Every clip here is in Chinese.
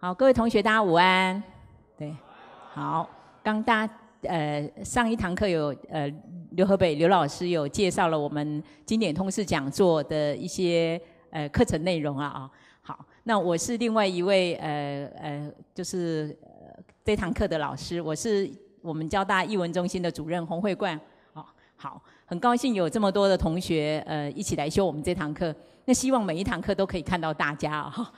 好，各位同学，大家午安。对，好，刚大家呃上一堂课有呃刘河北刘老师有介绍了我们经典通识讲座的一些呃课程内容啊啊。好，那我是另外一位呃呃就是这堂课的老师，我是我们交大译文中心的主任洪慧冠。哦，好，很高兴有这么多的同学呃一起来修我们这堂课。那希望每一堂课都可以看到大家啊。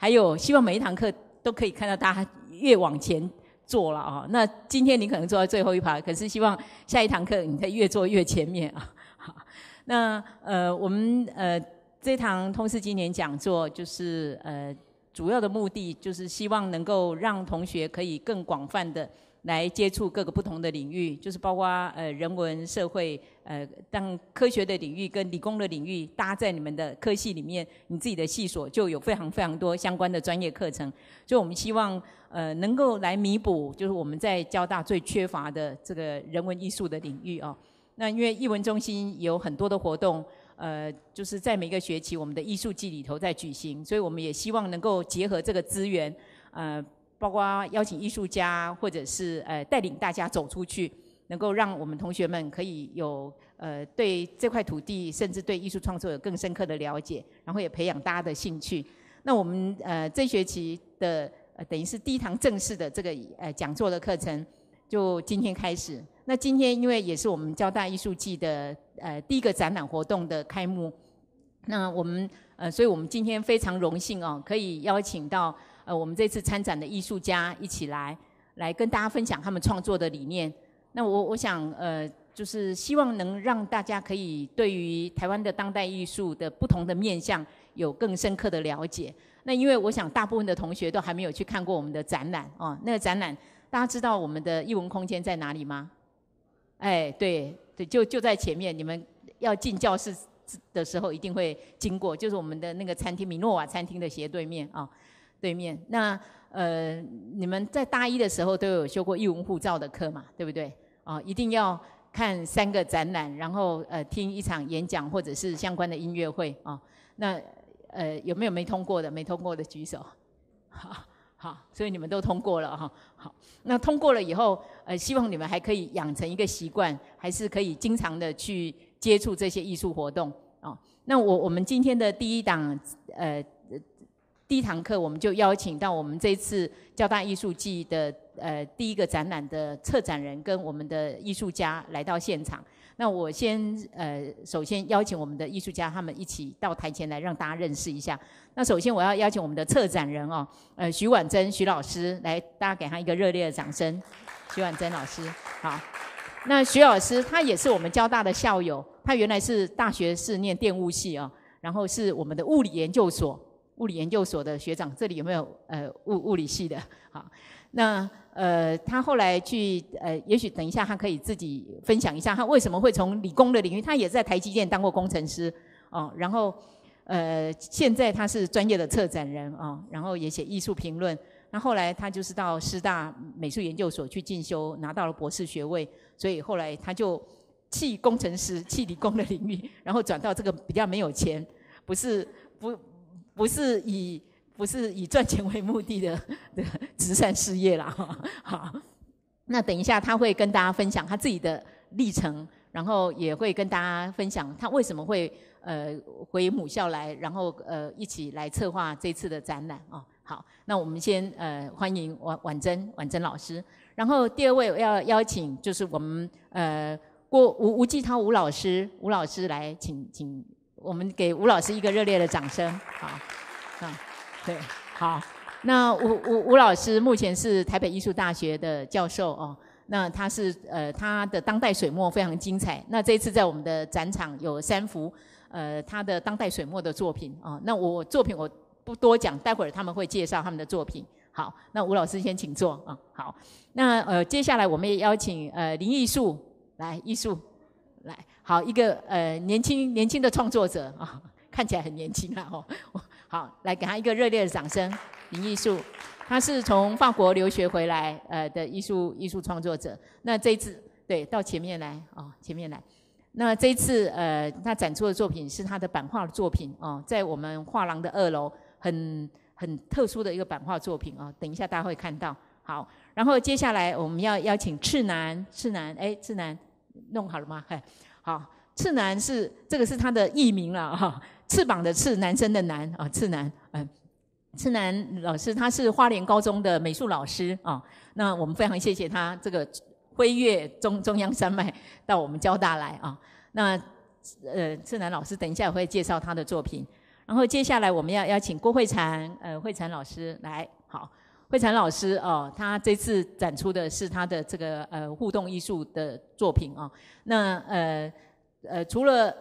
还有，希望每一堂课都可以看到大家越往前坐了啊。那今天你可能坐在最后一排，可是希望下一堂课你可以越坐越前面啊。那呃，我们呃这堂通识今年讲座就是呃主要的目的，就是希望能够让同学可以更广泛的。来接触各个不同的领域，就是包括呃人文社会呃，当科学的领域跟理工的领域搭在你们的科系里面，你自己的系所就有非常非常多相关的专业课程，所以我们希望呃能够来弥补，就是我们在交大最缺乏的这个人文艺术的领域啊。那因为艺文中心有很多的活动，呃，就是在每个学期我们的艺术季里头在举行，所以我们也希望能够结合这个资源，呃。包括邀请艺术家，或者是呃带领大家走出去，能够让我们同学们可以有呃对这块土地，甚至对艺术创作有更深刻的了解，然后也培养大家的兴趣。那我们呃这学期的呃、等于是第一堂正式的这个呃讲座的课程，就今天开始。那今天因为也是我们交大艺术季的呃第一个展览活动的开幕，那我们呃所以我们今天非常荣幸哦，可以邀请到。呃，我们这次参展的艺术家一起来，来跟大家分享他们创作的理念。那我我想，呃，就是希望能让大家可以对于台湾的当代艺术的不同的面向有更深刻的了解。那因为我想，大部分的同学都还没有去看过我们的展览哦。那个展览，大家知道我们的艺文空间在哪里吗？哎，对对，就就在前面。你们要进教室的时候一定会经过，就是我们的那个餐厅米诺瓦餐厅的斜对面啊。对面，那呃，你们在大一的时候都有修过艺文护照的课嘛？对不对？啊，一定要看三个展览，然后呃，听一场演讲或者是相关的音乐会啊。那呃，有没有没通过的？没通过的举手。好好，所以你们都通过了哈。好，那通过了以后，呃，希望你们还可以养成一个习惯，还是可以经常的去接触这些艺术活动啊。那我我们今天的第一档呃。第一堂课，我们就邀请到我们这次交大艺术季的呃第一个展览的策展人跟我们的艺术家来到现场。那我先呃首先邀请我们的艺术家他们一起到台前来让大家认识一下。那首先我要邀请我们的策展人哦，呃徐婉珍徐老师来，大家给他一个热烈的掌声。徐婉珍老师，好。那徐老师他也是我们交大的校友，他原来是大学是念电物系哦，然后是我们的物理研究所。物理研究所的学长，这里有没有呃物物理系的？好，那呃他后来去呃，也许等一下他可以自己分享一下，他为什么会从理工的领域，他也在台积电当过工程师哦，然后呃现在他是专业的策展人啊，然后也写艺术评论。那后来他就是到师大美术研究所去进修，拿到了博士学位，所以后来他就弃工程师弃理工的领域，然后转到这个比较没有钱，不是不。不是以不是以赚钱为目的的 慈善事业哈。好，那等一下他会跟大家分享他自己的历程，然后也会跟大家分享他为什么会呃回母校来，然后呃一起来策划这次的展览啊，好，那我们先呃欢迎婉婉珍婉珍老师，然后第二位要邀请就是我们呃郭吴吴继涛吴老师吴老师来请请。我们给吴老师一个热烈的掌声，好，嗯，对，好，那吴吴吴老师目前是台北艺术大学的教授哦，那他是呃他的当代水墨非常精彩，那这一次在我们的展场有三幅呃他的当代水墨的作品哦，那我作品我不多讲，待会儿他们会介绍他们的作品，好，那吴老师先请坐啊，好，那呃接下来我们也邀请呃林艺术来，艺術好，一个呃年轻年轻的创作者啊，看起来很年轻啊，哦，好，来给他一个热烈的掌声，林艺树，他是从法国留学回来呃的艺术艺术创作者，那这次对到前面来啊，前面来，那这次呃他展出的作品是他的版画的作品哦，在我们画廊的二楼，很很特殊的一个版画作品啊，等一下大家会看到，好，然后接下来我们要邀请赤南赤南，哎，赤南弄好了吗？啊，次南是这个是他的艺名了啊，翅膀的翅，男生的男啊，次南，嗯，次南老师他是花莲高中的美术老师啊，那我们非常谢谢他这个飞越中中央山脉到我们交大来啊，那呃次南老师等一下也会介绍他的作品，然后接下来我们要邀请郭慧婵，呃，慧婵老师来，好。慧禅老师哦，他这次展出的是他的这个呃互动艺术的作品啊。那呃呃除了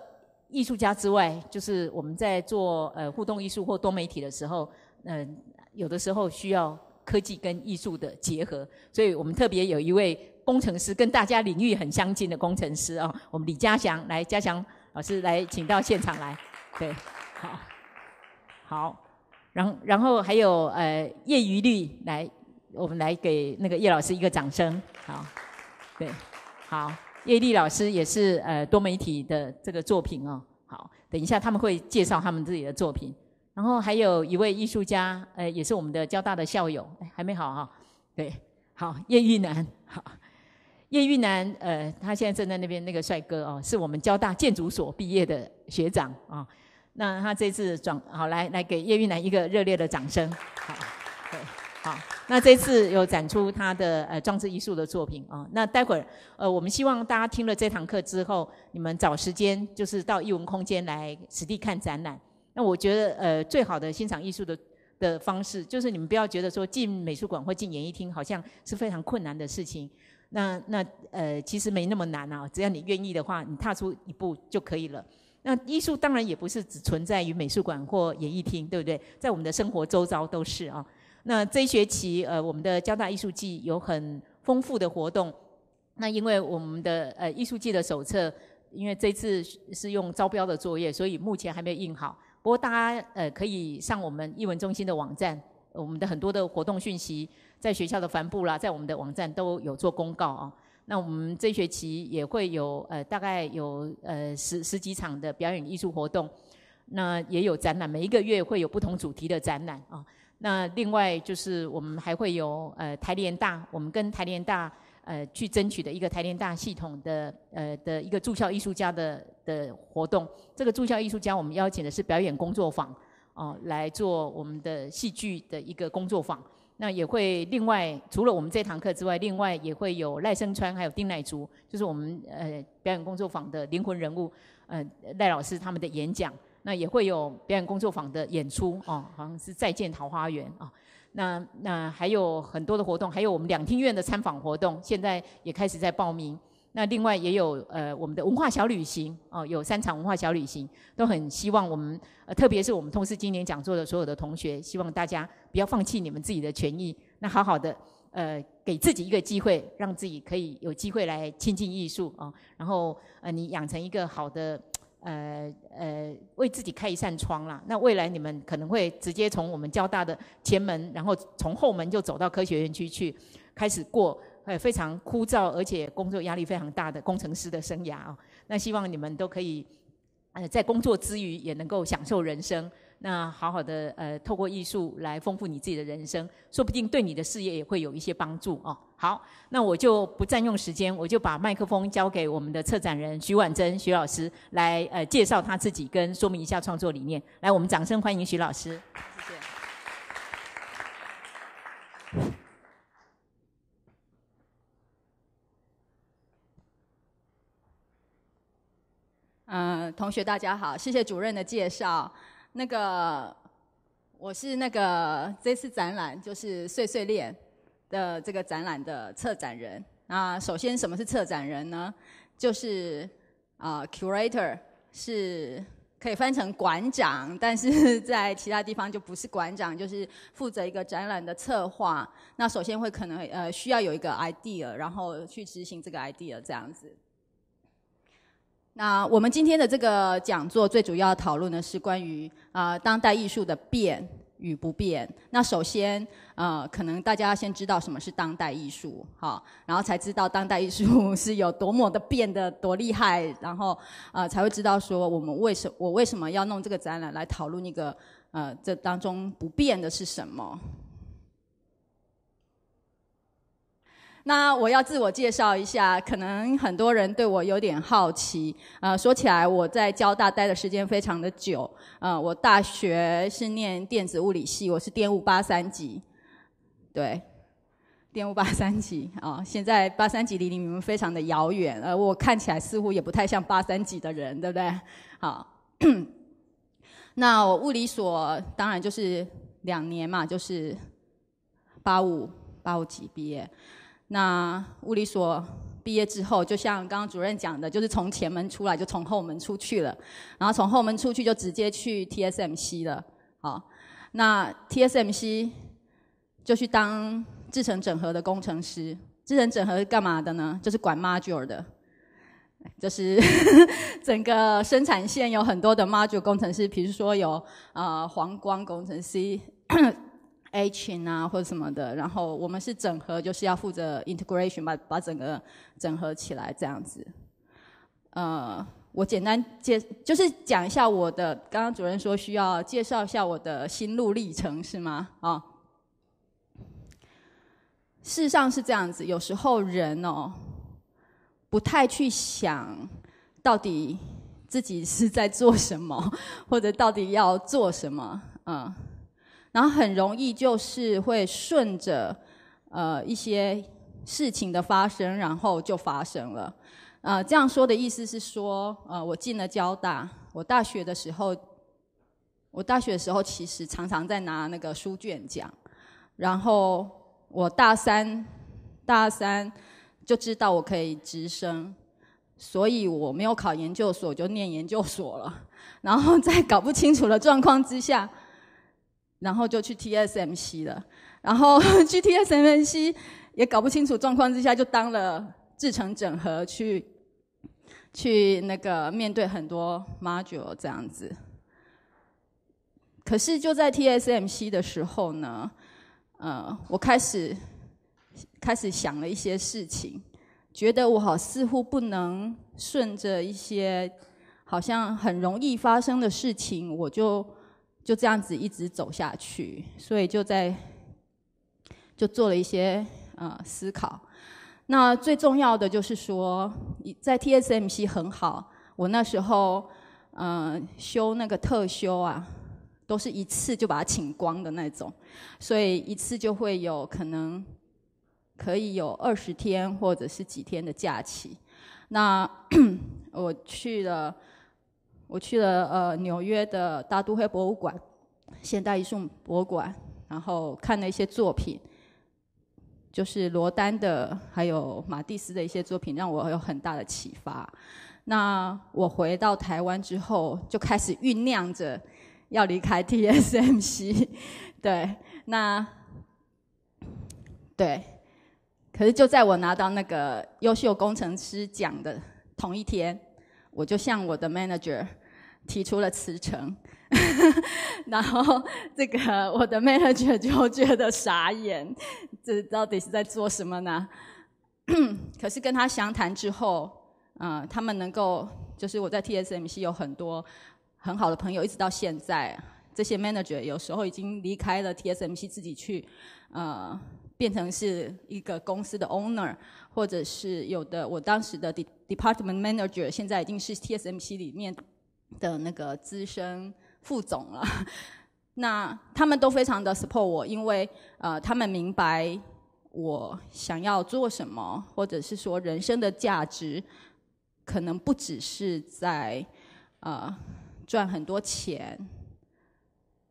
艺术家之外，就是我们在做呃互动艺术或多媒体的时候，嗯，有的时候需要科技跟艺术的结合，所以我们特别有一位工程师跟大家领域很相近的工程师啊，我们李嘉祥来，嘉祥老师来请到现场来，对，好，好。然后，然后还有呃叶余律来，我们来给那个叶老师一个掌声。好，对，好，叶丽老师也是呃多媒体的这个作品哦。好，等一下他们会介绍他们自己的作品。然后还有一位艺术家，呃，也是我们的交大的校友，还没好哈。对，好，叶玉南，好，叶玉南，呃，他现在站在那边那个帅哥哦，是我们交大建筑所毕业的学长啊。那他这次转好来来给叶玉兰一个热烈的掌声。好，好，那这次有展出他的呃装置艺术的作品啊。那待会儿呃我们希望大家听了这堂课之后，你们找时间就是到艺文空间来实地看展览。那我觉得呃最好的欣赏艺术的的方式，就是你们不要觉得说进美术馆或进演艺厅好像是非常困难的事情。那那呃其实没那么难啊，只要你愿意的话，你踏出一步就可以了。那艺术当然也不是只存在于美术馆或演艺厅，对不对？在我们的生活周遭都是啊。那这一学期，呃，我们的交大艺术季有很丰富的活动。那因为我们的呃艺术季的手册，因为这次是用招标的作业，所以目前还没有印好。不过大家呃可以上我们艺文中心的网站，我们的很多的活动讯息在学校的帆布啦，在我们的网站都有做公告啊。那我们这学期也会有呃，大概有呃十十几场的表演艺术活动，那也有展览，每一个月会有不同主题的展览啊。那另外就是我们还会有呃台联大，我们跟台联大呃去争取的一个台联大系统的呃的一个驻校艺术家的的活动。这个驻校艺术家我们邀请的是表演工作坊，哦来做我们的戏剧的一个工作坊。那也会另外除了我们这堂课之外，另外也会有赖声川还有丁乃竺，就是我们呃表演工作坊的灵魂人物，嗯赖老师他们的演讲，那也会有表演工作坊的演出哦，好像是再见桃花源啊，那那还有很多的活动，还有我们两厅院的参访活动，现在也开始在报名。那另外也有呃我们的文化小旅行哦，有三场文化小旅行，都很希望我们，呃、特别是我们通识今年讲座的所有的同学，希望大家不要放弃你们自己的权益，那好好的呃给自己一个机会，让自己可以有机会来亲近艺术啊，然后呃你养成一个好的呃呃为自己开一扇窗啦，那未来你们可能会直接从我们交大的前门，然后从后门就走到科学园区去，开始过。呃，非常枯燥，而且工作压力非常大的工程师的生涯啊。那希望你们都可以，呃，在工作之余也能够享受人生。那好好的，呃，透过艺术来丰富你自己的人生，说不定对你的事业也会有一些帮助哦。好，那我就不占用时间，我就把麦克风交给我们的策展人徐婉珍徐老师来，呃，介绍他自己跟说明一下创作理念。来，我们掌声欢迎徐老师。谢谢。嗯，同学大家好，谢谢主任的介绍。那个我是那个这次展览就是碎碎念”的这个展览的策展人。那首先什么是策展人呢？就是啊，curator 是可以翻成馆长，但是 在其他地方就不是馆长，就是负责一个展览的策划。那首先会可能呃需要有一个 idea，然后去执行这个 idea 这样子。那我们今天的这个讲座最主要讨论的是关于啊当代艺术的变与不变。那首先啊，可能大家先知道什么是当代艺术，好，然后才知道当代艺术是有多么的变得多厉害，然后呃才会知道说我们为什我为什么要弄这个展览来讨论那个呃这当中不变的是什么。那我要自我介绍一下，可能很多人对我有点好奇。呃，说起来我在交大待的时间非常的久。呃，我大学是念电子物理系，我是电物八三级，对，电物八三级啊。现在八三级离你们非常的遥远，呃，我看起来似乎也不太像八三级的人，对不对？好，那我物理所当然就是两年嘛，就是八五八五级毕业。那物理所毕业之后，就像刚刚主任讲的，就是从前门出来就从后门出去了，然后从后门出去就直接去 TSMC 了。好，那 TSMC 就去当制程整合的工程师。制程整合是干嘛的呢？就是管 module 的，就是 整个生产线有很多的 module 工程师，比如说有啊黄光工程师。H 链啊，或者什么的，然后我们是整合，就是要负责 integration，把把整个整合起来这样子。呃，我简单介，就是讲一下我的。刚刚主任说需要介绍一下我的心路历程是吗？啊，事实上是这样子。有时候人哦，不太去想到底自己是在做什么，或者到底要做什么，嗯。然后很容易就是会顺着，呃，一些事情的发生，然后就发生了。呃，这样说的意思是说，呃，我进了交大，我大学的时候，我大学的时候其实常常在拿那个书卷讲。然后我大三，大三就知道我可以直升，所以我没有考研究所就念研究所了。然后在搞不清楚的状况之下。然后就去 TSMC 了，然后 去 TSMC 也搞不清楚状况之下，就当了制程整合，去去那个面对很多 module 这样子。可是就在 TSMC 的时候呢，呃，我开始开始想了一些事情，觉得我好似乎不能顺着一些好像很容易发生的事情，我就。就这样子一直走下去，所以就在就做了一些呃思考。那最重要的就是说，在 TSMC 很好。我那时候嗯修那个特修啊，都是一次就把它请光的那种，所以一次就会有可能可以有二十天或者是几天的假期。那 我去了。我去了呃纽约的大都会博物馆、现代艺术博物馆，然后看了一些作品，就是罗丹的，还有马蒂斯的一些作品，让我有很大的启发。那我回到台湾之后，就开始酝酿着要离开 TSMC，对，那对，可是就在我拿到那个优秀工程师奖的同一天。我就向我的 manager 提出了辞呈，然后这个我的 manager 就觉得傻眼，这到底是在做什么呢？可是跟他详谈之后，呃，他们能够就是我在 TSMC 有很多很好的朋友，一直到现在，这些 manager 有时候已经离开了 TSMC，自己去呃变成是一个公司的 owner，或者是有的我当时的。Department Manager 现在已经是 TSMC 里面的那个资深副总了。那他们都非常的 support 我，因为呃他们明白我想要做什么，或者是说人生的价值可能不只是在呃赚很多钱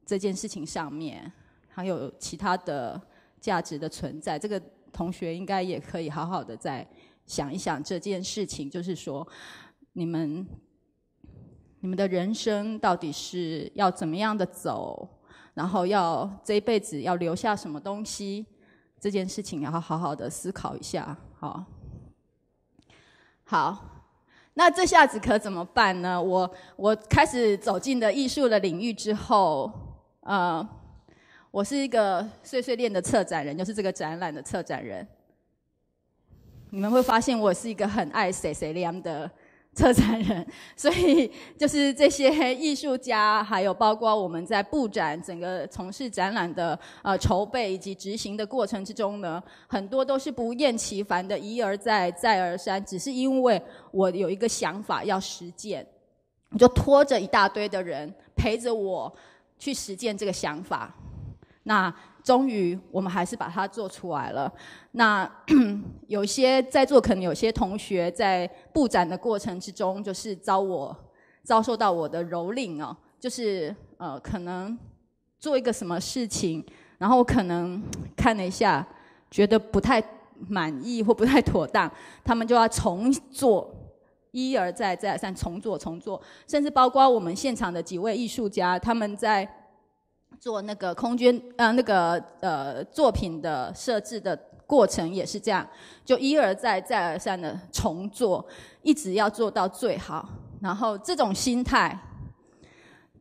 这件事情上面，还有其他的价值的存在。这个同学应该也可以好好的在。想一想这件事情，就是说，你们，你们的人生到底是要怎么样的走，然后要这一辈子要留下什么东西？这件事情要好好的思考一下。好，好，那这下子可怎么办呢？我我开始走进了艺术的领域之后，呃，我是一个碎碎念的策展人，就是这个展览的策展人。你们会发现，我是一个很爱“谁谁梁”的策展人，所以就是这些艺术家，还有包括我们在布展整个从事展览的呃筹备以及执行的过程之中呢，很多都是不厌其烦的，一而再，再而三，只是因为我有一个想法要实践，我就拖着一大堆的人陪着我去实践这个想法。那终于，我们还是把它做出来了。那 有些在座可能有些同学在布展的过程之中，就是遭我遭受到我的蹂躏哦，就是呃，可能做一个什么事情，然后可能看了一下，觉得不太满意或不太妥当，他们就要重做，一而再再而三重做重做，甚至包括我们现场的几位艺术家，他们在。做那个空间呃，那个呃作品的设置的过程也是这样，就一而再，再而三的重做，一直要做到最好。然后这种心态，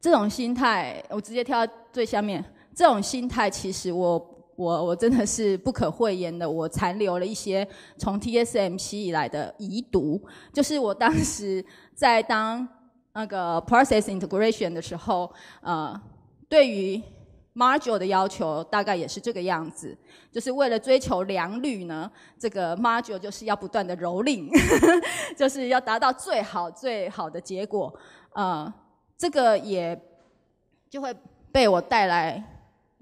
这种心态，我直接跳到最下面。这种心态其实我我我真的是不可讳言的，我残留了一些从 TSMC 以来的遗毒，就是我当时在当那个 Process Integration 的时候，呃。对于 m a r g i e 的要求大概也是这个样子，就是为了追求良率呢。这个 m a r g i e 就是要不断的蹂躏，就是要达到最好最好的结果。呃，这个也就会被我带来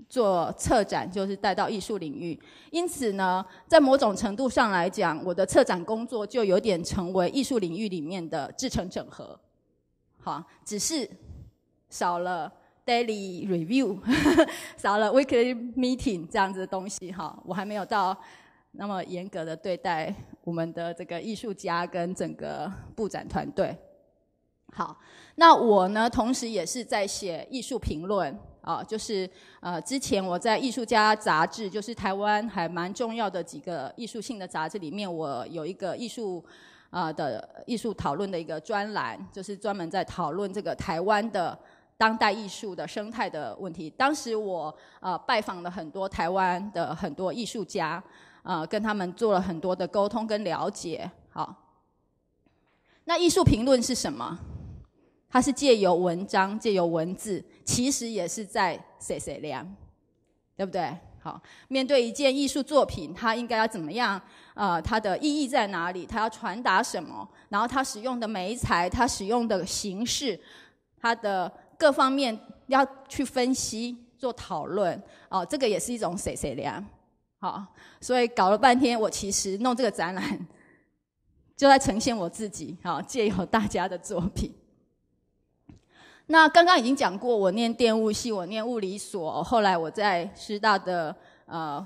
做策展，就是带到艺术领域。因此呢，在某种程度上来讲，我的策展工作就有点成为艺术领域里面的制成整合。好，只是少了。Daily review 少了 weekly meeting 这样子的东西哈，我还没有到那么严格的对待我们的这个艺术家跟整个布展团队。好，那我呢，同时也是在写艺术评论啊，就是呃，之前我在艺术家杂志，就是台湾还蛮重要的几个艺术性的杂志里面，我有一个艺术啊的艺术讨论的一个专栏，就是专门在讨论这个台湾的。当代艺术的生态的问题，当时我呃拜访了很多台湾的很多艺术家，啊，跟他们做了很多的沟通跟了解。好，那艺术评论是什么？它是借由文章，借由文字，其实也是在写写 y 对不对？好，面对一件艺术作品，它应该要怎么样？啊，它的意义在哪里？它要传达什么？然后它使用的媒材，它使用的形式，它的。各方面要去分析、做讨论，哦，这个也是一种谁谁的好，所以搞了半天，我其实弄这个展览，就在呈现我自己，好借由大家的作品。那刚刚已经讲过，我念电物系，我念物理所，后来我在师大的呃。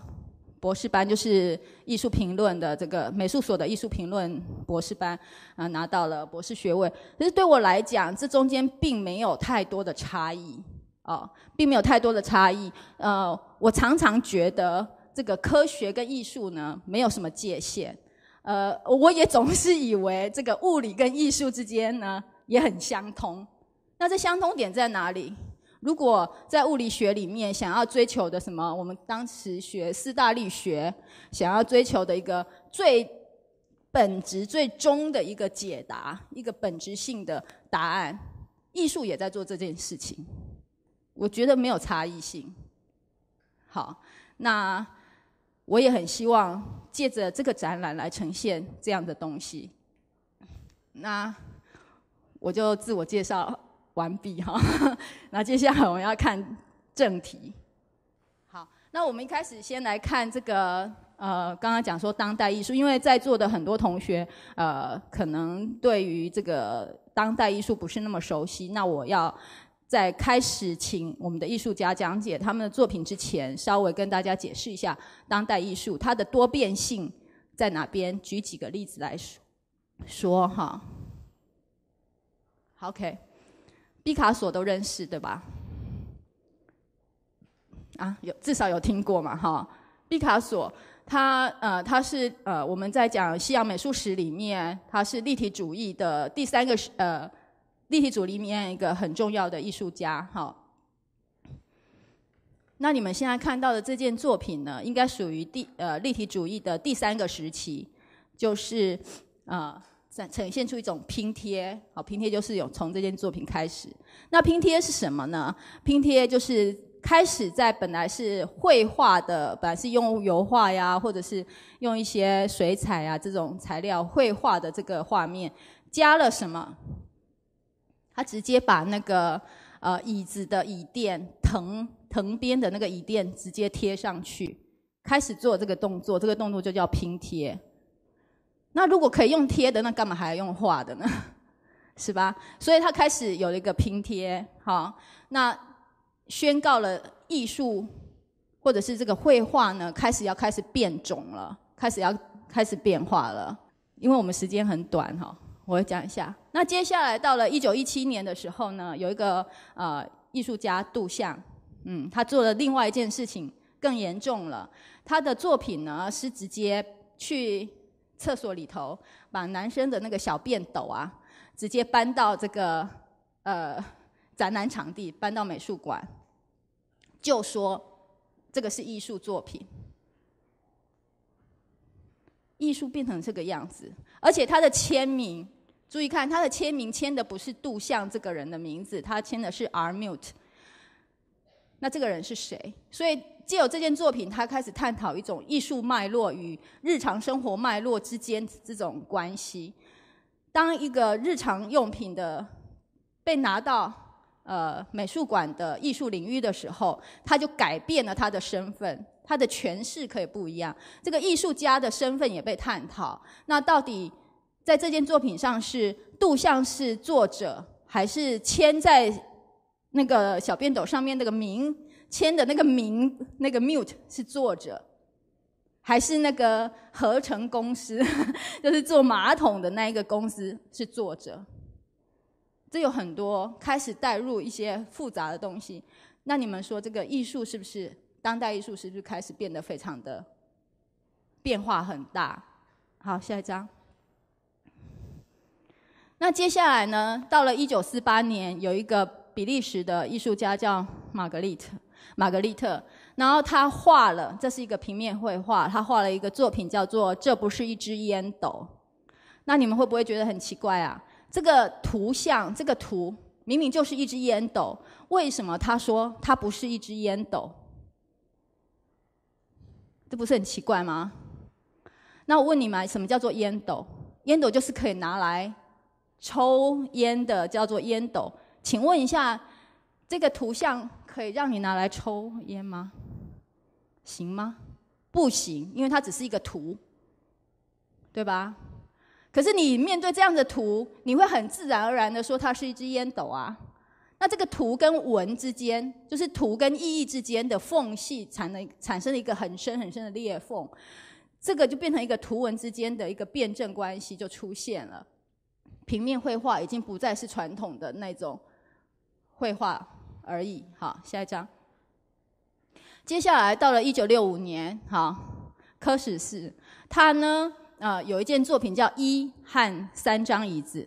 博士班就是艺术评论的这个美术所的艺术评论博士班，啊，拿到了博士学位。可是对我来讲，这中间并没有太多的差异，哦，并没有太多的差异。呃，我常常觉得这个科学跟艺术呢，没有什么界限。呃，我也总是以为这个物理跟艺术之间呢，也很相通。那这相通点在哪里？如果在物理学里面想要追求的什么，我们当时学四大力学想要追求的一个最本质、最终的一个解答、一个本质性的答案，艺术也在做这件事情，我觉得没有差异性。好，那我也很希望借着这个展览来呈现这样的东西。那我就自我介绍。完毕哈，那接下来我们要看正题。好，那我们一开始先来看这个呃，刚刚讲说当代艺术，因为在座的很多同学呃，可能对于这个当代艺术不是那么熟悉，那我要在开始请我们的艺术家讲解他们的作品之前，稍微跟大家解释一下当代艺术它的多变性在哪边，举几个例子来说说哈。OK。毕卡索都认识对吧？啊，有至少有听过嘛哈？毕卡索，他呃，他是呃，我们在讲西洋美术史里面，他是立体主义的第三个呃，立体主义里面一个很重要的艺术家哈。那你们现在看到的这件作品呢，应该属于第呃立体主义的第三个时期，就是啊。展呈现出一种拼贴，好拼贴就是有从这件作品开始。那拼贴是什么呢？拼贴就是开始在本来是绘画的，本来是用油画呀，或者是用一些水彩啊这种材料绘画的这个画面，加了什么？他直接把那个呃椅子的椅垫，藤藤边的那个椅垫直接贴上去，开始做这个动作，这个动作就叫拼贴。那如果可以用贴的，那干嘛还要用画的呢？是吧？所以他开始有了一个拼贴，好，那宣告了艺术或者是这个绘画呢，开始要开始变种了，开始要开始变化了。因为我们时间很短哈，我讲一下。那接下来到了一九一七年的时候呢，有一个呃艺术家杜象，嗯，他做了另外一件事情，更严重了。他的作品呢是直接去。厕所里头把男生的那个小便斗啊，直接搬到这个呃展览场地，搬到美术馆，就说这个是艺术作品。艺术变成这个样子，而且他的签名，注意看他的签名签的不是杜象这个人的名字，他签的是 R Mute。那这个人是谁？所以。借有这件作品，他开始探讨一种艺术脉络与日常生活脉络之间这种关系。当一个日常用品的被拿到呃美术馆的艺术领域的时候，他就改变了他的身份，他的诠释可以不一样。这个艺术家的身份也被探讨。那到底在这件作品上是杜像是作者，还是签在那个小便斗上面那个名？签的那个名，那个 mute 是作者，还是那个合成公司？就是做马桶的那一个公司是作者。这有很多开始带入一些复杂的东西。那你们说这个艺术是不是当代艺术？是不是开始变得非常的变化很大？好，下一张。那接下来呢？到了一九四八年，有一个比利时的艺术家叫玛格丽特。玛格丽特，然后他画了，这是一个平面绘画，他画了一个作品，叫做“这不是一支烟斗”。那你们会不会觉得很奇怪啊？这个图像，这个图明明就是一支烟斗，为什么他说它不是一支烟斗？这不是很奇怪吗？那我问你们，什么叫做烟斗？烟斗就是可以拿来抽烟的，叫做烟斗。请问一下，这个图像？可以让你拿来抽烟吗？行吗？不行，因为它只是一个图，对吧？可是你面对这样的图，你会很自然而然的说它是一支烟斗啊。那这个图跟文之间，就是图跟意义之间的缝隙，产生产生了一个很深很深的裂缝。这个就变成一个图文之间的一个辩证关系就出现了。平面绘画已经不再是传统的那种绘画。而已。好，下一张。接下来到了一九六五年，好，科石四，他呢，呃，有一件作品叫《一和三张椅子》，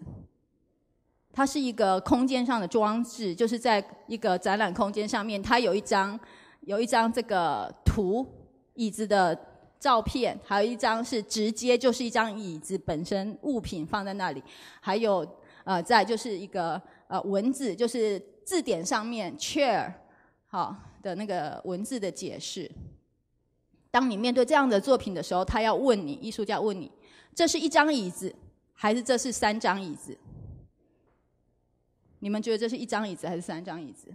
它是一个空间上的装置，就是在一个展览空间上面，它有一张，有一张这个图椅子的照片，还有一张是直接就是一张椅子本身物品放在那里，还有呃，在就是一个呃文字，就是。字典上面 “chair” 好的那个文字的解释。当你面对这样的作品的时候，他要问你，艺术家问你：这是一张椅子，还是这是三张椅子？你们觉得这是一张椅子还是三张椅子？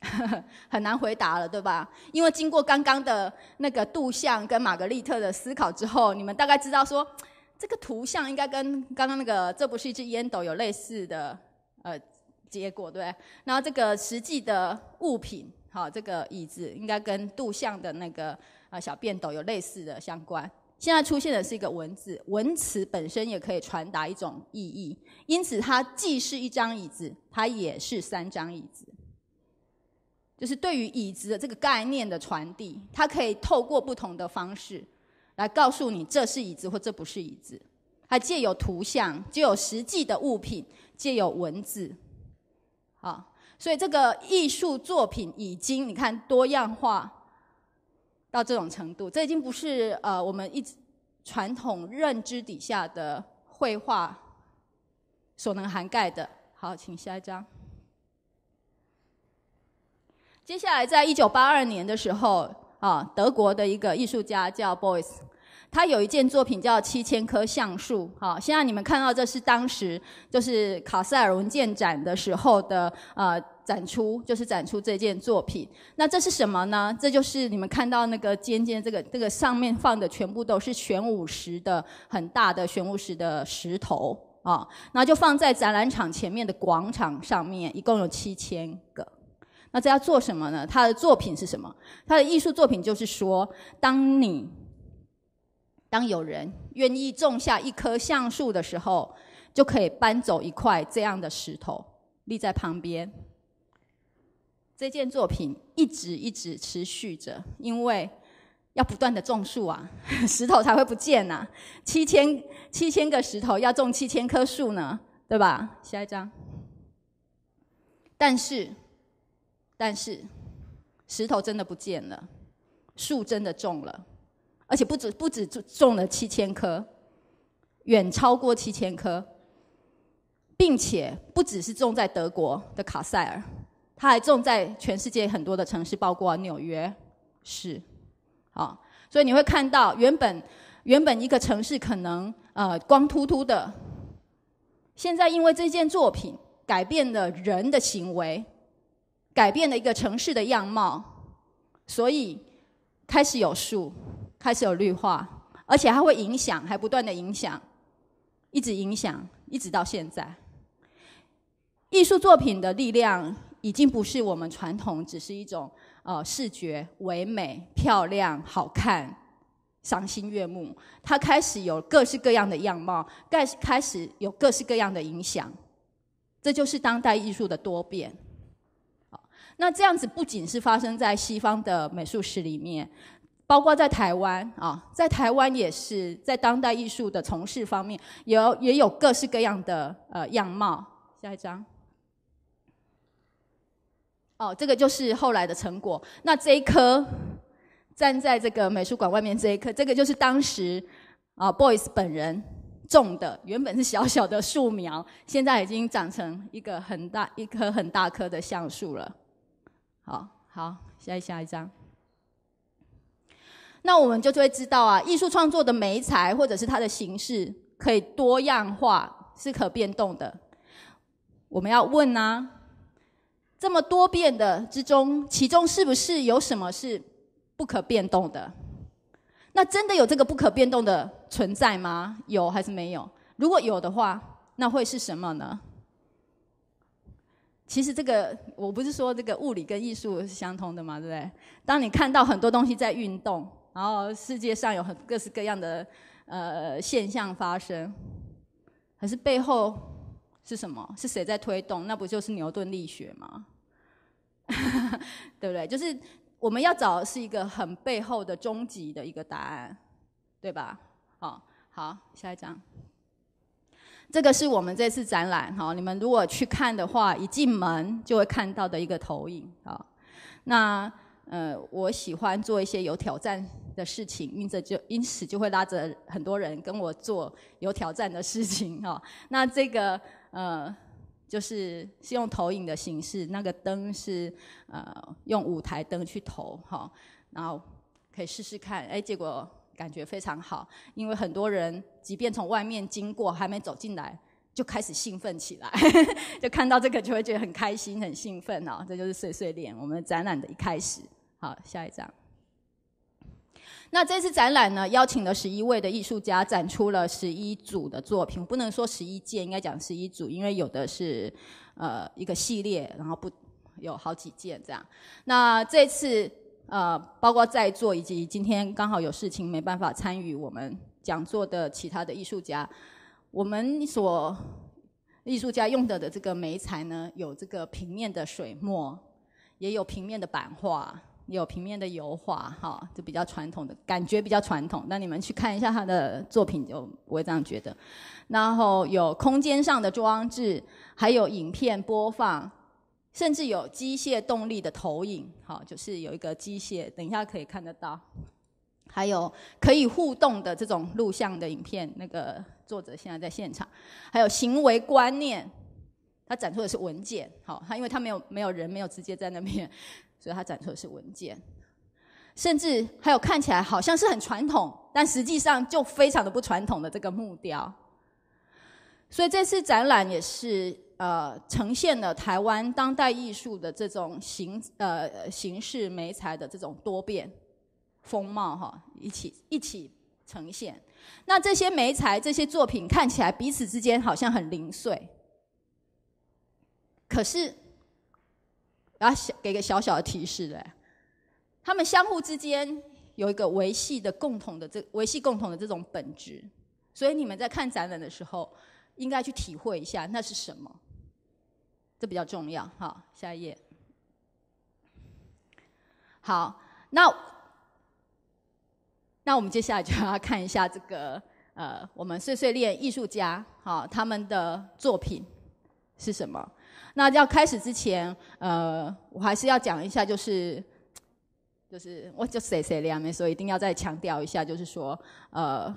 很难回答了，对吧？因为经过刚刚的那个杜象跟玛格丽特的思考之后，你们大概知道说。这个图像应该跟刚刚那个“这不是一只烟斗”有类似的呃结果，对不对？然后这个实际的物品，好，这个椅子应该跟杜像的那个啊小便斗有类似的相关。现在出现的是一个文字，文词本身也可以传达一种意义，因此它既是一张椅子，它也是三张椅子。就是对于椅子的这个概念的传递，它可以透过不同的方式。来告诉你这是椅子或这不是椅子，它借有图像，借有实际的物品，借有文字，好，所以这个艺术作品已经你看多样化到这种程度，这已经不是呃我们一直传统认知底下的绘画所能涵盖的。好，请下一张。接下来，在一九八二年的时候。啊，德国的一个艺术家叫 Boys，他有一件作品叫《七千棵橡树》。好，现在你们看到这是当时就是卡塞尔文件展的时候的呃展出，就是展出这件作品。那这是什么呢？这就是你们看到那个尖尖这个这个上面放的全部都是玄武石的很大的玄武石的石头啊，那就放在展览场前面的广场上面，一共有七千个。那这要做什么呢？他的作品是什么？他的艺术作品就是说，当你当有人愿意种下一棵橡树的时候，就可以搬走一块这样的石头立在旁边。这件作品一直一直持续着，因为要不断的种树啊，石头才会不见呐。七千七千个石头要种七千棵树呢，对吧？下一张，但是。但是，石头真的不见了，树真的种了，而且不止不止种种了七千棵，远超过七千棵，并且不只是种在德国的卡塞尔，它还种在全世界很多的城市，包括纽约市。啊，所以你会看到，原本原本一个城市可能呃光秃秃的，现在因为这件作品改变了人的行为。改变了一个城市的样貌，所以开始有树，开始有绿化，而且它会影响，还不断的影响，一直影响，一直到现在。艺术作品的力量已经不是我们传统只是一种呃视觉唯美漂亮好看赏心悦目，它开始有各式各样的样貌，开始开始有各式各样的影响，这就是当代艺术的多变。那这样子不仅是发生在西方的美术史里面，包括在台湾啊，在台湾也是在当代艺术的从事方面，有也有各式各样的呃样貌。下一张哦，这个就是后来的成果。那这一颗站在这个美术馆外面这一棵，这个就是当时啊，Boys 本人种的，原本是小小的树苗，现在已经长成一个很大一棵很大棵的橡树了。好好，下一下一张。那我们就会知道啊，艺术创作的美材或者是它的形式可以多样化，是可变动的。我们要问呢，这么多变的之中，其中是不是有什么是不可变动的？那真的有这个不可变动的存在吗？有还是没有？如果有的话，那会是什么呢？其实这个我不是说这个物理跟艺术是相通的嘛，对不对？当你看到很多东西在运动，然后世界上有很各式各样的呃现象发生，可是背后是什么？是谁在推动？那不就是牛顿力学吗？对不对？就是我们要找是一个很背后的终极的一个答案，对吧？好，好，下一张。这个是我们这次展览哈，你们如果去看的话，一进门就会看到的一个投影啊。那呃，我喜欢做一些有挑战的事情，因此就因此就会拉着很多人跟我做有挑战的事情哈。那这个呃，就是是用投影的形式，那个灯是呃用舞台灯去投哈，然后可以试试看，哎，结果。感觉非常好，因为很多人即便从外面经过，还没走进来就开始兴奋起来，就看到这个就会觉得很开心、很兴奋哦。这就是碎碎念。我们展览的一开始，好，下一张。那这次展览呢，邀请了十一位的艺术家，展出了十一组的作品，不能说十一件，应该讲十一组，因为有的是呃一个系列，然后不有好几件这样。那这次。呃，包括在座以及今天刚好有事情没办法参与我们讲座的其他的艺术家，我们所艺术家用的的这个媒材呢，有这个平面的水墨，也有平面的版画，有平面的油画，哈，就比较传统的，感觉比较传统。那你们去看一下他的作品，就不会这样觉得。然后有空间上的装置，还有影片播放。甚至有机械动力的投影，好，就是有一个机械，等一下可以看得到。还有可以互动的这种录像的影片，那个作者现在在现场。还有行为观念，他展出的是文件，好，他因为他没有没有人没有直接在那边，所以他展出的是文件。甚至还有看起来好像是很传统，但实际上就非常的不传统的这个木雕。所以这次展览也是。呃，呈现了台湾当代艺术的这种形呃形式媒材的这种多变风貌哈，一起一起呈现。那这些媒材，这些作品看起来彼此之间好像很零碎，可是，啊，给个小小的提示嘞，他们相互之间有一个维系的共同的这维系共同的这种本质，所以你们在看展览的时候，应该去体会一下那是什么。这比较重要，好，下一页。好，那那我们接下来就要看一下这个呃，我们碎碎念艺术家好，他们的作品是什么？那要开始之前，呃，我还是要讲一下，就是就是我就谁两面，所以一定要再强调一下，就是说呃，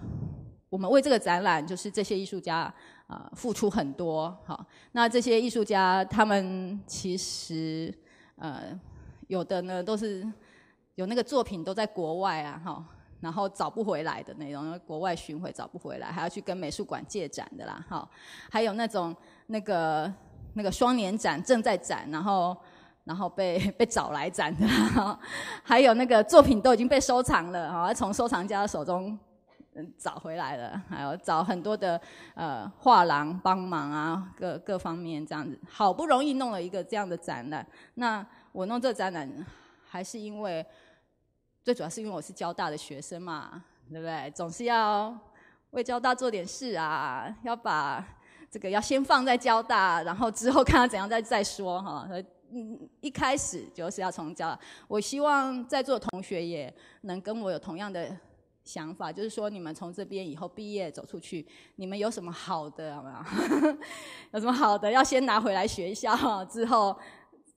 我们为这个展览，就是这些艺术家。啊，付出很多，好，那这些艺术家他们其实，呃，有的呢都是有那个作品都在国外啊，哈，然后找不回来的因为国外巡回找不回来，还要去跟美术馆借展的啦，哈，还有那种那个那个双年展正在展，然后然后被被找来展的，还有那个作品都已经被收藏了，哈，从收藏家手中。找回来了，还有找很多的呃画廊帮忙啊，各各方面这样子，好不容易弄了一个这样的展览。那我弄这展览，还是因为最主要是因为我是交大的学生嘛，对不对？总是要为交大做点事啊，要把这个要先放在交大，然后之后看他怎样再再说哈。嗯，一开始就是要从交大。我希望在座同学也能跟我有同样的。想法就是说，你们从这边以后毕业走出去，你们有什么好的，有没有？有什么好的要先拿回来学校，之后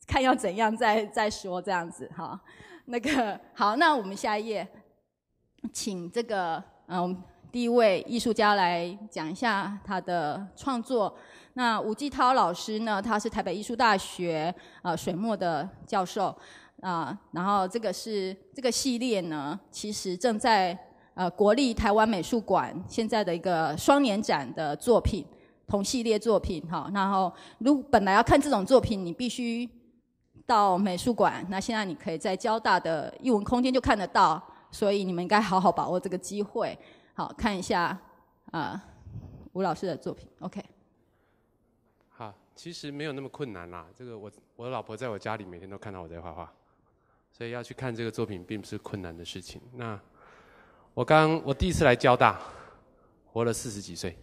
看要怎样再再说这样子哈。那个好，那我们下一页，请这个嗯第一位艺术家来讲一下他的创作。那吴继涛老师呢，他是台北艺术大学啊水墨的教授啊，然后这个是这个系列呢，其实正在。呃，国立台湾美术馆现在的一个双年展的作品，同系列作品哈。然后，如本来要看这种作品，你必须到美术馆。那现在你可以在交大的艺文空间就看得到，所以你们应该好好把握这个机会，好看一下啊，吴老师的作品。OK。好，其实没有那么困难啦。这个我，我老婆在我家里每天都看到我在画画，所以要去看这个作品，并不是困难的事情。那。我刚我第一次来交大，活了四十几岁。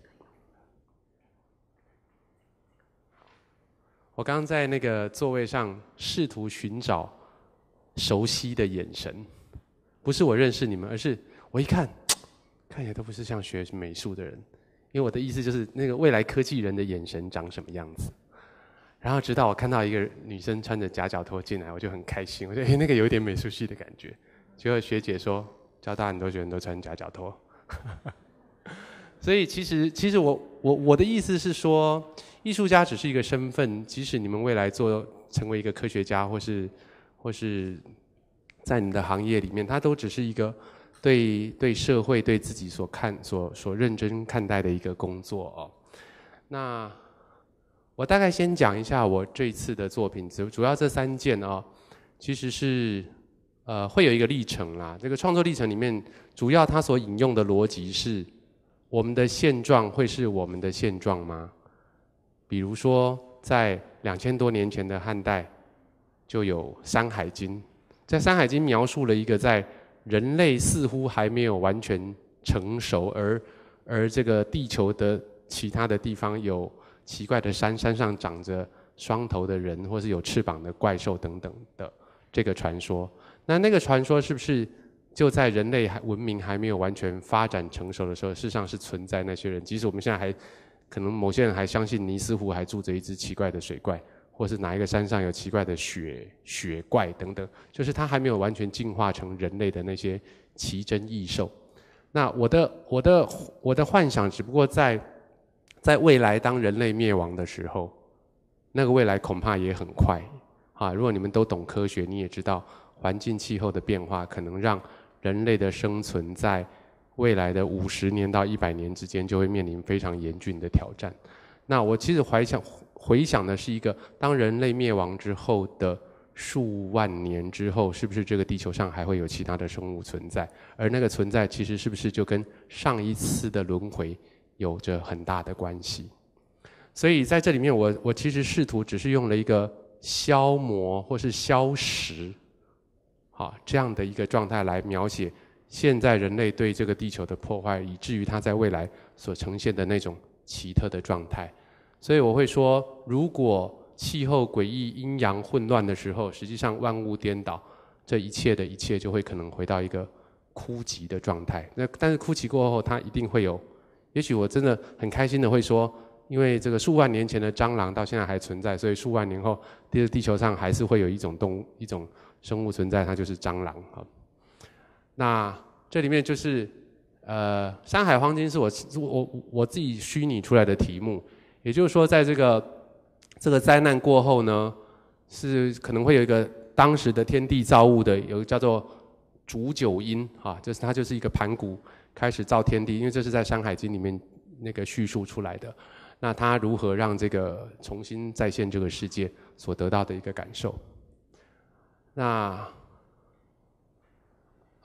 我刚在那个座位上试图寻找熟悉的眼神，不是我认识你们，而是我一看，看起来都不是像学美术的人，因为我的意思就是那个未来科技人的眼神长什么样子。然后直到我看到一个女生穿着夹脚拖进来，我就很开心，我觉得哎那个有点美术系的感觉。结果学姐说。交大很多学生都穿夹脚哈。所以其实其实我我我的意思是说，艺术家只是一个身份，即使你们未来做成为一个科学家或是或是在你的行业里面，它都只是一个对对社会对自己所看所所认真看待的一个工作哦。那我大概先讲一下我这次的作品，主主要这三件哦，其实是。呃，会有一个历程啦。这个创作历程里面，主要他所引用的逻辑是：我们的现状会是我们的现状吗？比如说，在两千多年前的汉代，就有《山海经》，在《山海经》描述了一个在人类似乎还没有完全成熟，而而这个地球的其他的地方有奇怪的山，山上长着双头的人，或是有翅膀的怪兽等等的这个传说。那那个传说是不是就在人类还文明还没有完全发展成熟的时候，世上是存在那些人？即使我们现在还可能某些人还相信尼斯湖还住着一只奇怪的水怪，或是哪一个山上有奇怪的雪雪怪等等，就是它还没有完全进化成人类的那些奇珍异兽。那我的我的我的幻想，只不过在在未来当人类灭亡的时候，那个未来恐怕也很快啊！如果你们都懂科学，你也知道。环境气候的变化可能让人类的生存在未来的五十年到一百年之间就会面临非常严峻的挑战。那我其实怀想回想的是一个，当人类灭亡之后的数万年之后，是不是这个地球上还会有其他的生物存在？而那个存在其实是不是就跟上一次的轮回有着很大的关系？所以在这里面，我我其实试图只是用了一个消磨或是消蚀。啊，这样的一个状态来描写现在人类对这个地球的破坏，以至于它在未来所呈现的那种奇特的状态。所以我会说，如果气候诡异、阴阳混乱的时候，实际上万物颠倒，这一切的一切就会可能回到一个枯竭的状态。那但是枯竭过后，它一定会有。也许我真的很开心的会说，因为这个数万年前的蟑螂到现在还存在，所以数万年后，地地球上还是会有一种动物一种。生物存在，它就是蟑螂啊。那这里面就是呃，《山海黄金》是我我我自己虚拟出来的题目，也就是说，在这个这个灾难过后呢，是可能会有一个当时的天地造物的，有叫做“煮九阴”啊，就是它就是一个盘古开始造天地，因为这是在《山海经》里面那个叙述出来的。那他如何让这个重新再现这个世界所得到的一个感受？那，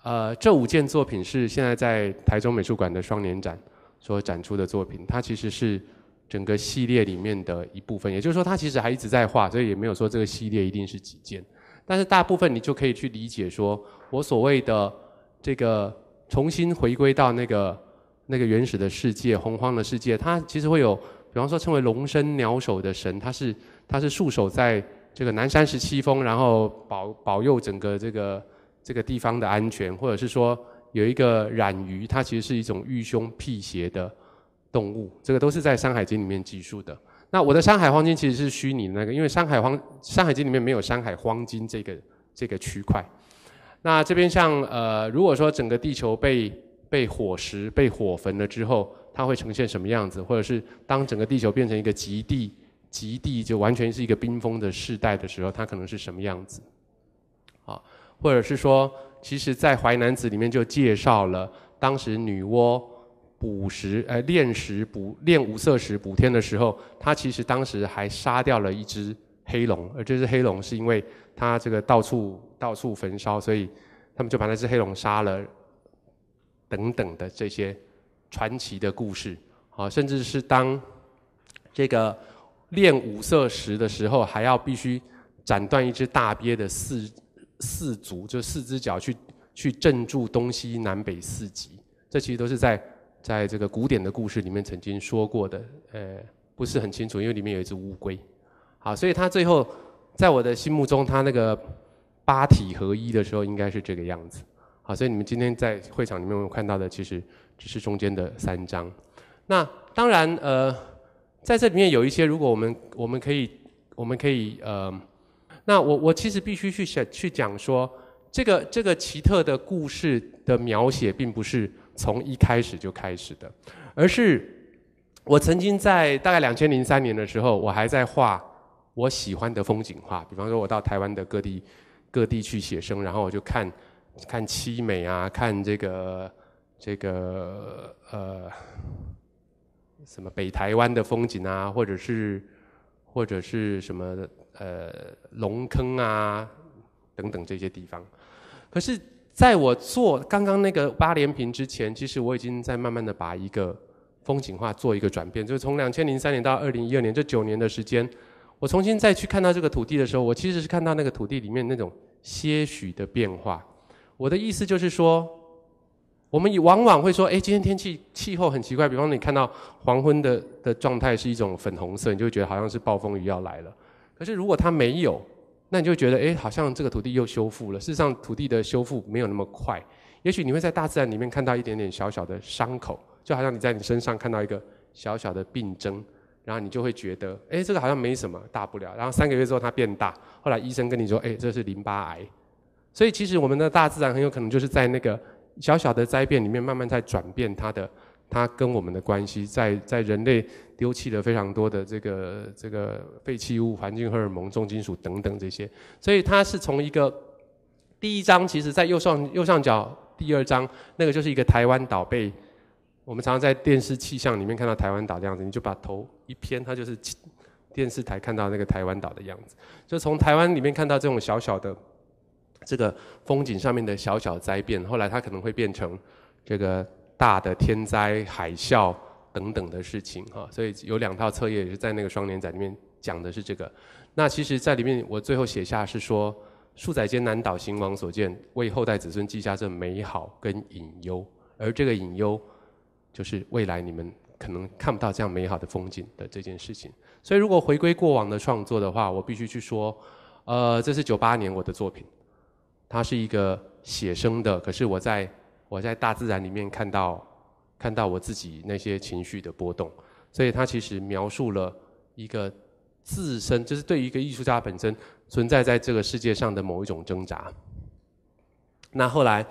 呃，这五件作品是现在在台中美术馆的双年展所展出的作品，它其实是整个系列里面的一部分。也就是说，它其实还一直在画，所以也没有说这个系列一定是几件。但是大部分你就可以去理解，说我所谓的这个重新回归到那个那个原始的世界、洪荒的世界，它其实会有，比方说称为龙身鸟首的神，它是它是束手在。这个南山十七峰，然后保保佑整个这个这个地方的安全，或者是说有一个染鱼，它其实是一种欲凶辟邪的动物，这个都是在《山海经》里面记述的。那我的山海黄金其实是虚拟的那个，因为山海黄《山海经》里面没有山海黄金这个这个区块。那这边像呃，如果说整个地球被被火石被火焚了之后，它会呈现什么样子？或者是当整个地球变成一个极地？极地就完全是一个冰封的世代的时候，它可能是什么样子？啊，或者是说，其实在《淮南子》里面就介绍了，当时女娲补石，呃，炼石补炼五色石补天的时候，他其实当时还杀掉了一只黑龙，而这只黑龙是因为他这个到处到处焚烧，所以他们就把那只黑龙杀了。等等的这些传奇的故事，啊，甚至是当这个。练五色石的时候，还要必须斩断一只大鳖的四四足，就四只脚去去镇住东西南北四极。这其实都是在在这个古典的故事里面曾经说过的。呃，不是很清楚，因为里面有一只乌龟。好，所以他最后在我的心目中，他那个八体合一的时候，应该是这个样子。好，所以你们今天在会场里面有看到的，其实只是中间的三张。那当然，呃。在这里面有一些，如果我们我们可以，我们可以，呃，那我我其实必须去想去讲说，这个这个奇特的故事的描写，并不是从一开始就开始的，而是我曾经在大概两千零三年的时候，我还在画我喜欢的风景画，比方说，我到台湾的各地各地去写生，然后我就看看凄美啊，看这个这个呃。什么北台湾的风景啊，或者是或者是什么呃龙坑啊等等这些地方，可是，在我做刚刚那个八连平之前，其实我已经在慢慢的把一个风景画做一个转变，就是从两千零三年到二零一二年这九年的时间，我重新再去看到这个土地的时候，我其实是看到那个土地里面那种些许的变化。我的意思就是说。我们往往会说，哎，今天天气气候很奇怪。比方说，你看到黄昏的的状态是一种粉红色，你就会觉得好像是暴风雨要来了。可是如果它没有，那你就觉得，哎，好像这个土地又修复了。事实上，土地的修复没有那么快。也许你会在大自然里面看到一点点小小的伤口，就好像你在你身上看到一个小小的病征，然后你就会觉得，哎，这个好像没什么大不了。然后三个月之后它变大，后来医生跟你说，哎，这是淋巴癌。所以其实我们的大自然很有可能就是在那个。小小的灾变里面，慢慢在转变它的，它跟我们的关系，在在人类丢弃了非常多的这个这个废弃物、环境荷尔蒙、重金属等等这些，所以它是从一个第一章，其实在右上右上角，第二章那个就是一个台湾岛被我们常常在电视气象里面看到台湾岛的样子，你就把头一偏，它就是电视台看到那个台湾岛的样子，就从台湾里面看到这种小小的。这个风景上面的小小灾变，后来它可能会变成这个大的天灾海啸等等的事情哈。所以有两套册页也是在那个双年展里面讲的是这个。那其实在里面我最后写下是说：数载艰难岛行王所见，为后代子孙记下这美好跟隐忧。而这个隐忧就是未来你们可能看不到这样美好的风景的这件事情。所以如果回归过往的创作的话，我必须去说，呃，这是九八年我的作品。它是一个写生的，可是我在我在大自然里面看到看到我自己那些情绪的波动，所以它其实描述了一个自身，就是对于一个艺术家本身存在在这个世界上的某一种挣扎。那后来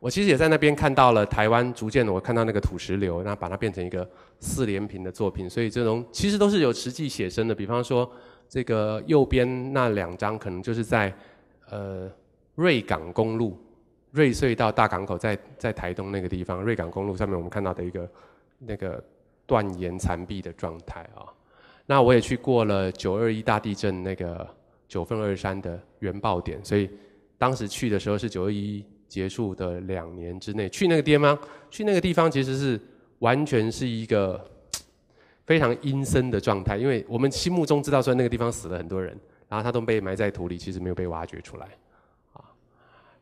我其实也在那边看到了台湾逐渐，我看到那个土石流，那把它变成一个四连屏的作品，所以这种其实都是有实际写生的。比方说这个右边那两张，可能就是在呃。瑞港公路、瑞穗到大港口，在在台东那个地方，瑞港公路上面我们看到的一个那个断岩残壁的状态啊。那我也去过了九二一大地震那个九份二山的原爆点，所以当时去的时候是九二一结束的两年之内去那个地方，去那个地方其实是完全是一个 非常阴森的状态，因为我们心目中知道说那个地方死了很多人，然后他都被埋在土里，其实没有被挖掘出来。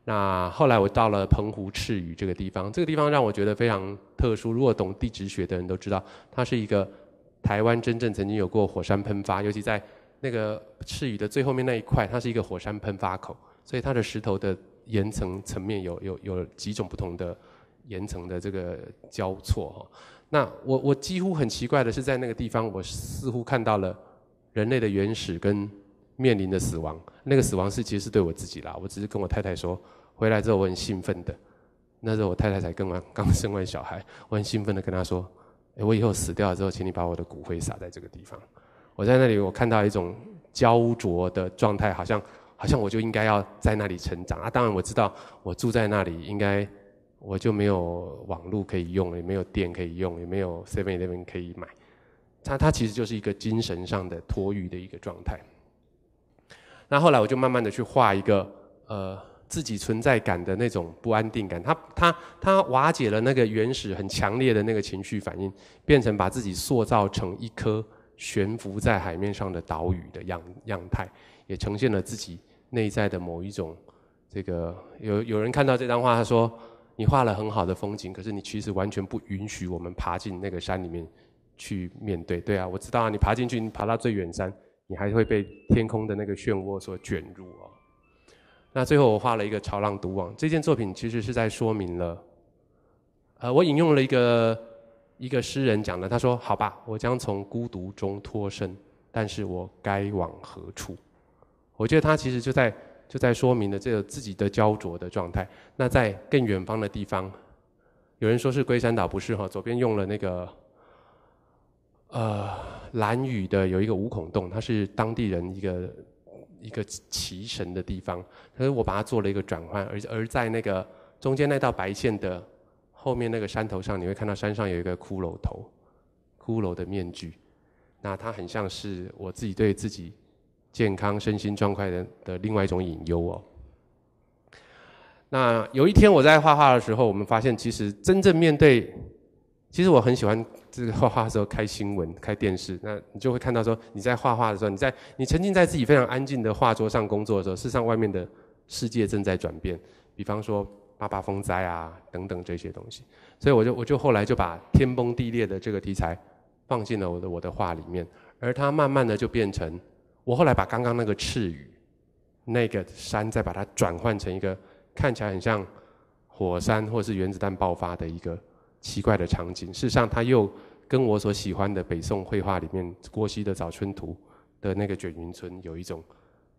那后来我到了澎湖赤屿这个地方，这个地方让我觉得非常特殊。如果懂地质学的人都知道，它是一个台湾真正曾经有过火山喷发，尤其在那个赤屿的最后面那一块，它是一个火山喷发口，所以它的石头的岩层层面有有有几种不同的岩层的这个交错。哈，那我我几乎很奇怪的是，在那个地方，我似乎看到了人类的原始跟面临的死亡。那个死亡是其实是对我自己啦，我只是跟我太太说。回来之后我很兴奋的，那时候我太太才刚完刚生完小孩，我很兴奋的跟她说：“哎，我以后死掉了之后，请你把我的骨灰撒在这个地方。”我在那里，我看到一种焦灼的状态，好像好像我就应该要在那里成长啊！当然我知道，我住在那里应该我就没有网路可以用，也没有电可以用，也没有 Seven Eleven 可以买。它它其实就是一个精神上的托育的一个状态。那后来我就慢慢的去画一个呃。自己存在感的那种不安定感，他他他瓦解了那个原始很强烈的那个情绪反应，变成把自己塑造成一颗悬浮在海面上的岛屿的样样态，也呈现了自己内在的某一种这个。有有人看到这张画，他说：“你画了很好的风景，可是你其实完全不允许我们爬进那个山里面去面对。”对啊，我知道啊，你爬进去，你爬到最远山，你还会被天空的那个漩涡所卷入啊。那最后我画了一个潮浪独往这件作品，其实是在说明了，呃，我引用了一个一个诗人讲的，他说：“好吧，我将从孤独中脱身，但是我该往何处？”我觉得他其实就在就在说明了这个自己的焦灼的状态。那在更远方的地方，有人说是龟山岛，不是哈？左边用了那个呃蓝雨的有一个五孔洞，它是当地人一个。一个奇神的地方，可是我把它做了一个转换，而而在那个中间那道白线的后面那个山头上，你会看到山上有一个骷髅头、骷髅的面具，那它很像是我自己对自己健康身心状态的的另外一种隐忧哦。那有一天我在画画的时候，我们发现其实真正面对，其实我很喜欢。画画的时候开新闻、开电视，那你就会看到说你在画画的时候，你在你沉浸在自己非常安静的画桌上工作的时候，事实上外面的世界正在转变。比方说八八风灾啊等等这些东西，所以我就我就后来就把天崩地裂的这个题材放进了我的我的画里面，而它慢慢的就变成我后来把刚刚那个赤羽那个山再把它转换成一个看起来很像火山或是原子弹爆发的一个奇怪的场景，事实上它又。跟我所喜欢的北宋绘画里面郭熙的《早春图》的那个卷云村有一种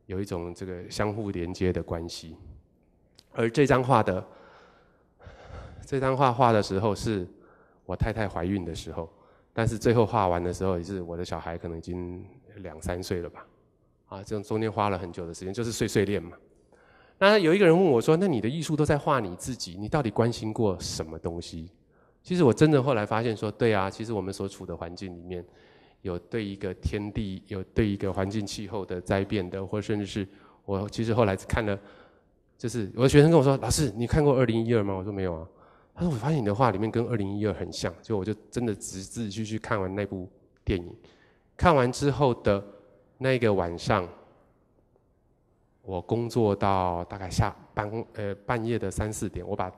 有一种这个相互连接的关系。而这张画的这张画画的时候，是我太太怀孕的时候，但是最后画完的时候，也是我的小孩可能已经两三岁了吧。啊，这种中间花了很久的时间，就是碎碎念嘛。那有一个人问我说：“那你的艺术都在画你自己，你到底关心过什么东西？”其实我真的后来发现说，对啊，其实我们所处的环境里面有对一个天地，有对一个环境气候的灾变的，或甚至是，我其实后来看了，就是我的学生跟我说，老师你看过《二零一二》吗？我说没有啊。他说我发现你的画里面跟《二零一二》很像，就我就真的直仔细细看完那部电影，看完之后的那个晚上，我工作到大概下半呃半夜的三四点，我把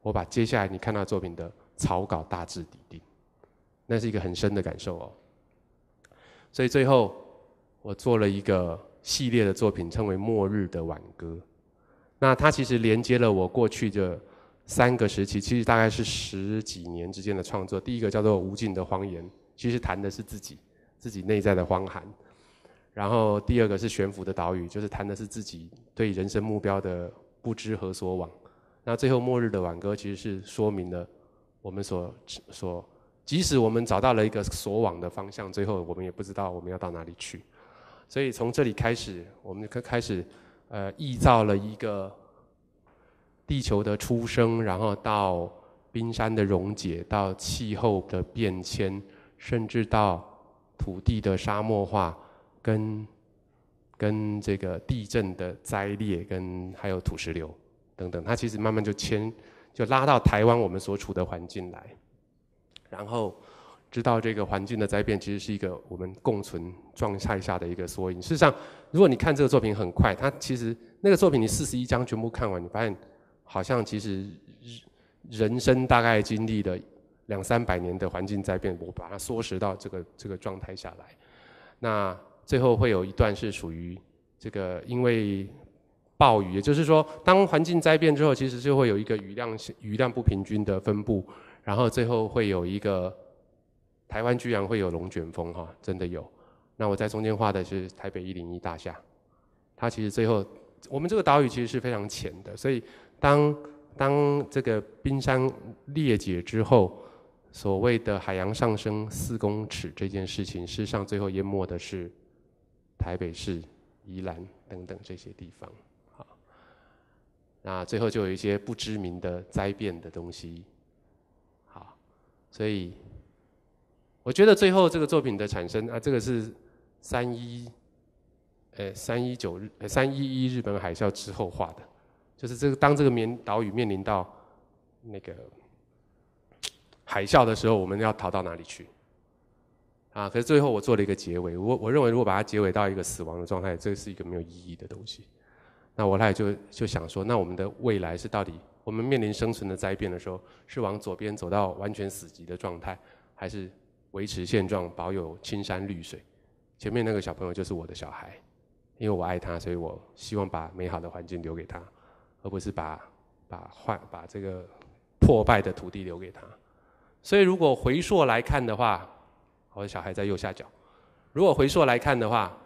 我把接下来你看到作品的。草稿大致拟定，那是一个很深的感受哦。所以最后我做了一个系列的作品，称为《末日的挽歌》。那它其实连接了我过去的三个时期，其实大概是十几年之间的创作。第一个叫做《无尽的荒原》，其实谈的是自己自己内在的荒寒；然后第二个是《悬浮的岛屿》，就是谈的是自己对人生目标的不知何所往。那最后《末日的挽歌》其实是说明了。我们所所即使我们找到了一个所往的方向，最后我们也不知道我们要到哪里去。所以从这里开始，我们开开始呃臆造了一个地球的出生，然后到冰山的溶解，到气候的变迁，甚至到土地的沙漠化，跟跟这个地震的灾裂，跟还有土石流等等，它其实慢慢就牵。就拉到台湾我们所处的环境来，然后知道这个环境的灾变其实是一个我们共存状态下的一个缩影。事实上，如果你看这个作品很快，它其实那个作品你四十一章全部看完，你发现好像其实人生大概经历了两三百年的环境灾变，我把它缩实到这个这个状态下来。那最后会有一段是属于这个因为。暴雨，也就是说，当环境灾变之后，其实就会有一个雨量雨量不平均的分布，然后最后会有一个台湾居然会有龙卷风哈，真的有。那我在中间画的是台北一零一大厦，它其实最后我们这个岛屿其实是非常浅的，所以当当这个冰山裂解之后，所谓的海洋上升四公尺这件事情，事实上最后淹没的是台北市、宜兰等等这些地方。那最后就有一些不知名的灾变的东西，好，所以我觉得最后这个作品的产生啊，这个是三一，呃三一九日呃，三一一日本海啸之后画的，就是这个当这个面岛屿面临到那个海啸的时候，我们要逃到哪里去？啊，可是最后我做了一个结尾，我我认为如果把它结尾到一个死亡的状态，这是一个没有意义的东西。那我来就就想说，那我们的未来是到底，我们面临生存的灾变的时候，是往左边走到完全死寂的状态，还是维持现状，保有青山绿水？前面那个小朋友就是我的小孩，因为我爱他，所以我希望把美好的环境留给他，而不是把把坏把这个破败的土地留给他。所以如果回溯来看的话，我的小孩在右下角；如果回溯来看的话，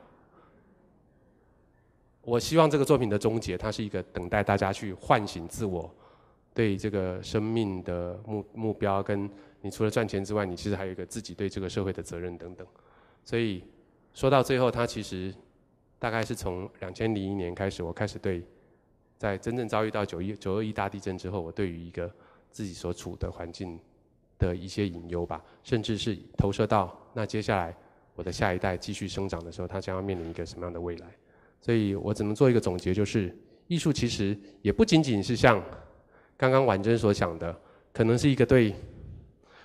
我希望这个作品的终结，它是一个等待大家去唤醒自我，对这个生命的目目标跟你除了赚钱之外，你其实还有一个自己对这个社会的责任等等。所以说到最后，它其实大概是从两千零一年开始，我开始对在真正遭遇到九一九二一大地震之后，我对于一个自己所处的环境的一些隐忧吧，甚至是投射到那接下来我的下一代继续生长的时候，他将要面临一个什么样的未来。所以我只能做一个总结，就是艺术其实也不仅仅是像刚刚婉珍所讲的，可能是一个对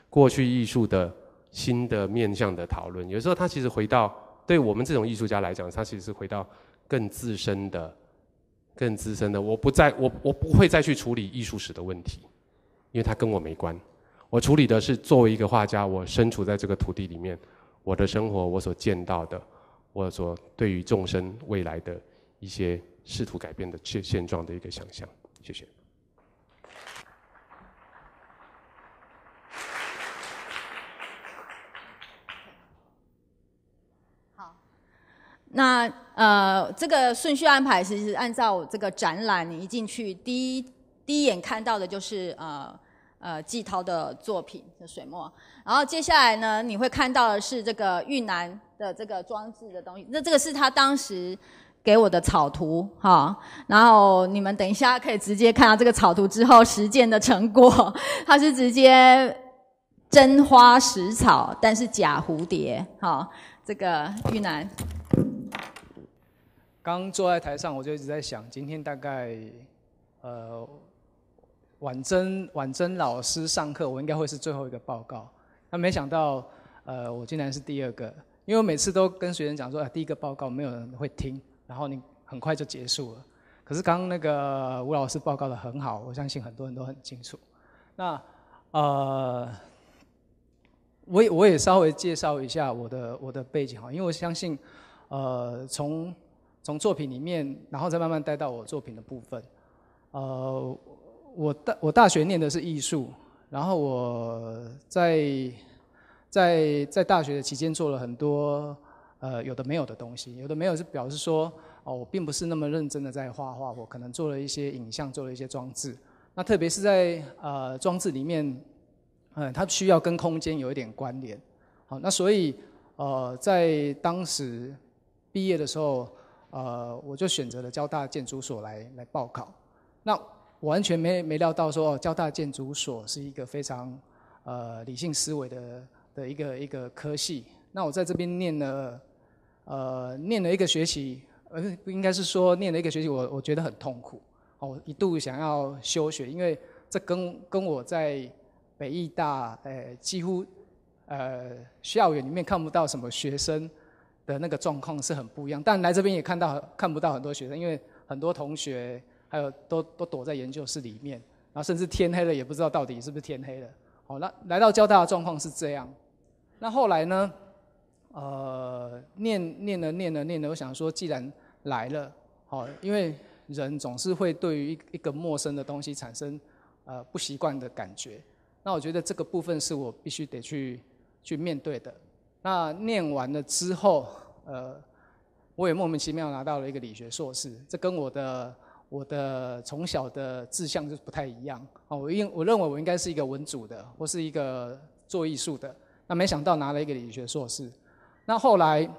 过去艺术的新的面向的讨论。有时候它其实回到对我们这种艺术家来讲，它其实是回到更自身的、更自身的。我不再，我我不会再去处理艺术史的问题，因为它跟我没关。我处理的是作为一个画家，我身处在这个土地里面，我的生活，我所见到的。或者说，对于众生未来的一些试图改变的现现状的一个想象，谢谢。好，那呃，这个顺序安排其实按照这个展览，你一进去，第一第一眼看到的就是呃。呃，季涛的作品的水墨。然后接下来呢，你会看到的是这个玉楠的这个装置的东西。那这个是他当时给我的草图哈。然后你们等一下可以直接看到这个草图之后实践的成果。它 是直接真花实草，但是假蝴蝶哈。这个玉楠，刚坐在台上我就一直在想，今天大概呃。婉珍婉珍老师上课，我应该会是最后一个报告。那没想到，呃，我竟然是第二个。因为每次都跟学生讲说，啊，第一个报告没有人会听，然后你很快就结束了。可是刚刚那个吴老师报告的很好，我相信很多人都很清楚。那，呃，我也我也稍微介绍一下我的我的背景哈，因为我相信，呃，从从作品里面，然后再慢慢带到我作品的部分，呃。我大我大学念的是艺术，然后我在在在大学的期间做了很多呃有的没有的东西，有的没有是表示说哦我并不是那么认真的在画画，我可能做了一些影像，做了一些装置。那特别是在呃装置里面，嗯它需要跟空间有一点关联。好，那所以呃在当时毕业的时候，呃我就选择了交大建筑所来来报考。那我完全没没料到说，交大建筑所是一个非常，呃，理性思维的的一个一个科系。那我在这边念了，呃，念了一个学期，呃，不应该是说念了一个学期，我我觉得很痛苦，我一度想要休学，因为这跟跟我在北艺大，呃几乎，呃，校园里面看不到什么学生的那个状况是很不一样。但来这边也看到看不到很多学生，因为很多同学。还有都都躲在研究室里面，然后甚至天黑了也不知道到底是不是天黑了。好，那来到交大的状况是这样。那后来呢？呃，念念了念了念了，我想说既然来了，好，因为人总是会对于一一个陌生的东西产生呃不习惯的感觉。那我觉得这个部分是我必须得去去面对的。那念完了之后，呃，我也莫名其妙拿到了一个理学硕士，这跟我的。我的从小的志向就是不太一样啊，我应我认为我应该是一个文组的，或是一个做艺术的。那没想到拿了一个理学硕士。那后来，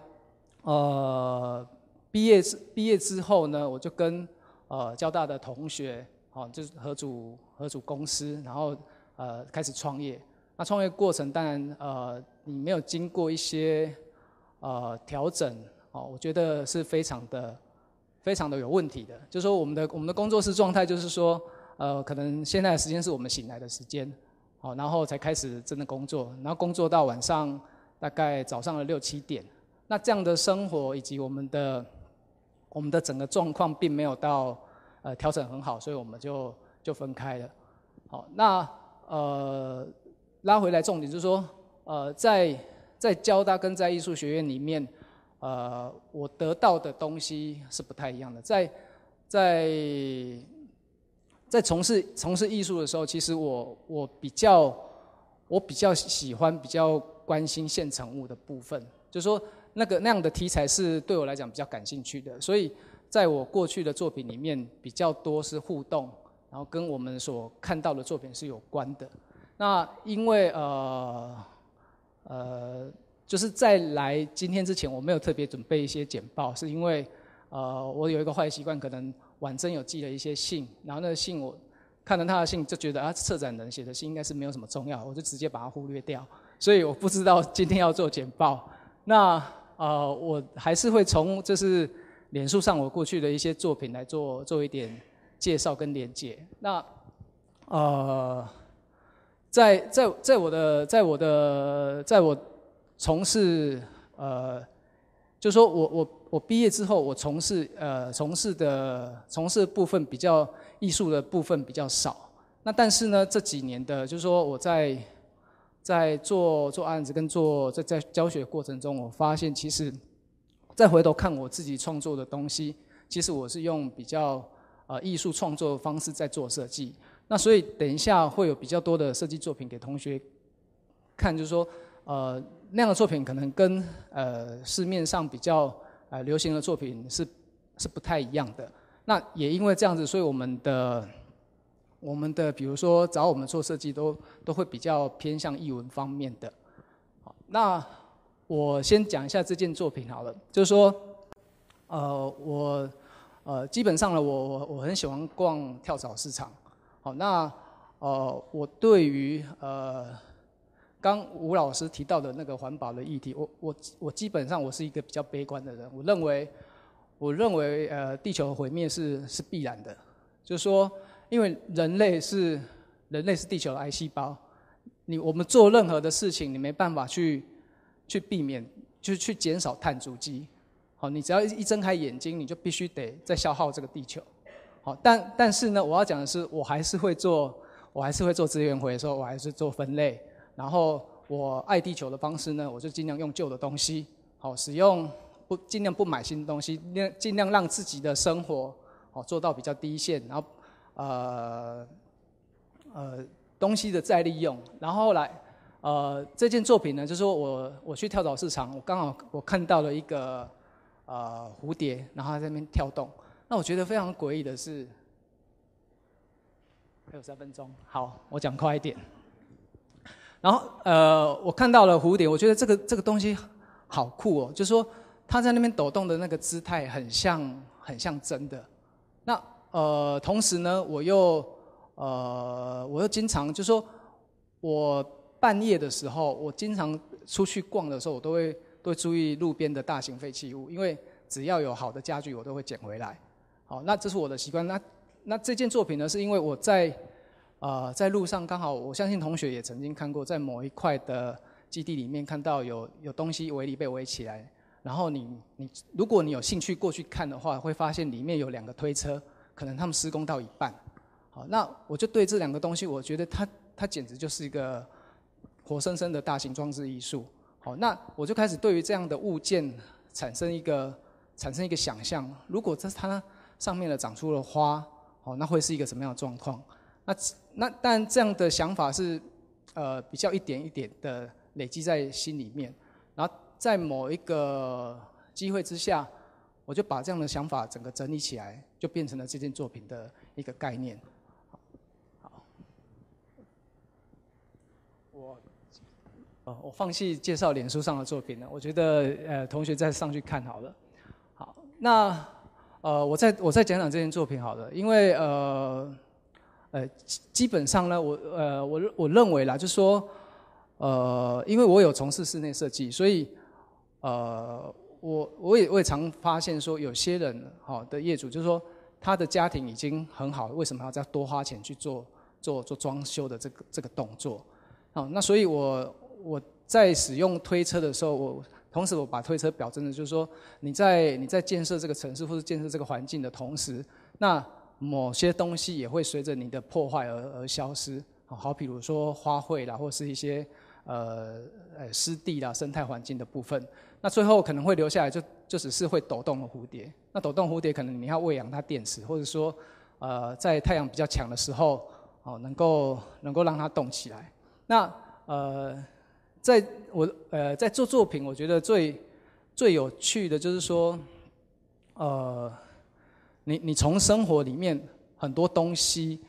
呃，毕业之毕业之后呢，我就跟呃交大的同学，哦，就是合组合组公司，然后呃开始创业。那创业过程当然呃你没有经过一些呃调整，哦，我觉得是非常的。非常的有问题的，就说我们的我们的工作室状态就是说，呃，可能现在的时间是我们醒来的时间，好，然后才开始真的工作，然后工作到晚上大概早上的六七点，那这样的生活以及我们的我们的整个状况并没有到呃调整很好，所以我们就就分开了，好，那呃拉回来重点就是说，呃，在在交大跟在艺术学院里面。呃，我得到的东西是不太一样的。在在在从事从事艺术的时候，其实我我比较我比较喜欢比较关心现成物的部分，就是说那个那样的题材是对我来讲比较感兴趣的。所以在我过去的作品里面，比较多是互动，然后跟我们所看到的作品是有关的。那因为呃呃。就是在来今天之前，我没有特别准备一些简报，是因为，呃，我有一个坏习惯，可能晚真有寄了一些信，然后那信我看了他的信，就觉得啊，策展人写的信应该是没有什么重要，我就直接把它忽略掉，所以我不知道今天要做简报。那呃，我还是会从就是脸书上我过去的一些作品来做做一点介绍跟连接。那呃，在在在我的在我的在我。从事呃，就说我我我毕业之后，我从事呃从事的从事部分比较艺术的部分比较少。那但是呢，这几年的，就是说我在在做做案子跟做在在教学过程中，我发现其实再回头看我自己创作的东西，其实我是用比较呃艺术创作的方式在做设计。那所以等一下会有比较多的设计作品给同学看，就是说呃。那样的作品可能跟呃市面上比较呃流行的作品是是不太一样的。那也因为这样子，所以我们的我们的比如说找我们做设计都都会比较偏向译文方面的。好，那我先讲一下这件作品好了，就是说，呃，我呃基本上呢，我我我很喜欢逛跳蚤市场。好，那呃我对于呃。刚吴老师提到的那个环保的议题，我我我基本上我是一个比较悲观的人，我认为我认为呃地球毁灭是是必然的，就是说因为人类是人类是地球癌细胞，你我们做任何的事情你没办法去去避免，就是去减少碳足迹，好你只要一睁开眼睛你就必须得在消耗这个地球，好但但是呢我要讲的是我还是会做我还是会做资源回收，我还是做分类。然后我爱地球的方式呢，我就尽量用旧的东西，好使用不尽量不买新的东西，尽量让自己的生活好做到比较低线，然后，呃，呃东西的再利用。然后后来，呃这件作品呢，就是我我去跳蚤市场，我刚好我看到了一个呃蝴蝶，然后在那边跳动。那我觉得非常诡异的是，还有三分钟，好，我讲快一点。然后，呃，我看到了蝴蝶，我觉得这个这个东西好酷哦。就说它在那边抖动的那个姿态，很像很像真的。那呃，同时呢，我又呃，我又经常就说，我半夜的时候，我经常出去逛的时候，我都会都会注意路边的大型废弃物，因为只要有好的家具，我都会捡回来。好，那这是我的习惯。那那这件作品呢，是因为我在。啊，在路上刚好，我相信同学也曾经看过，在某一块的基地里面看到有有东西围篱被围起来，然后你你如果你有兴趣过去看的话，会发现里面有两个推车，可能他们施工到一半。好，那我就对这两个东西，我觉得它它简直就是一个活生生的大型装置艺术。好，那我就开始对于这样的物件产生一个产生一个想象，如果这它上面的长出了花，好，那会是一个什么样的状况？那？那但这样的想法是，呃，比较一点一点的累积在心里面，然后在某一个机会之下，我就把这样的想法整个整理起来，就变成了这件作品的一个概念。好，我我放弃介绍脸书上的作品了，我觉得呃，同学再上去看好了。好，那呃，我再我再讲讲这件作品好了，因为呃。呃，基本上呢，我呃，我我认为啦，就说，呃，因为我有从事室内设计，所以，呃，我我也我也常发现说，有些人哈的业主，就是说他的家庭已经很好，为什么要再多花钱去做做做装修的这个这个动作？好，那所以我我在使用推车的时候，我同时我把推车表征的，就是说你在你在建设这个城市或者建设这个环境的同时，那。某些东西也会随着你的破坏而而消失，好，比如说花卉啦，或是一些呃呃湿地啦，生态环境的部分，那最后可能会留下来，就就只是会抖动的蝴蝶。那抖动蝴蝶，可能你要喂养它电池，或者说呃在太阳比较强的时候，哦能够能够让它动起来。那呃，在我呃在做作品，我觉得最最有趣的就是说，呃。你你从生活里面很多东西，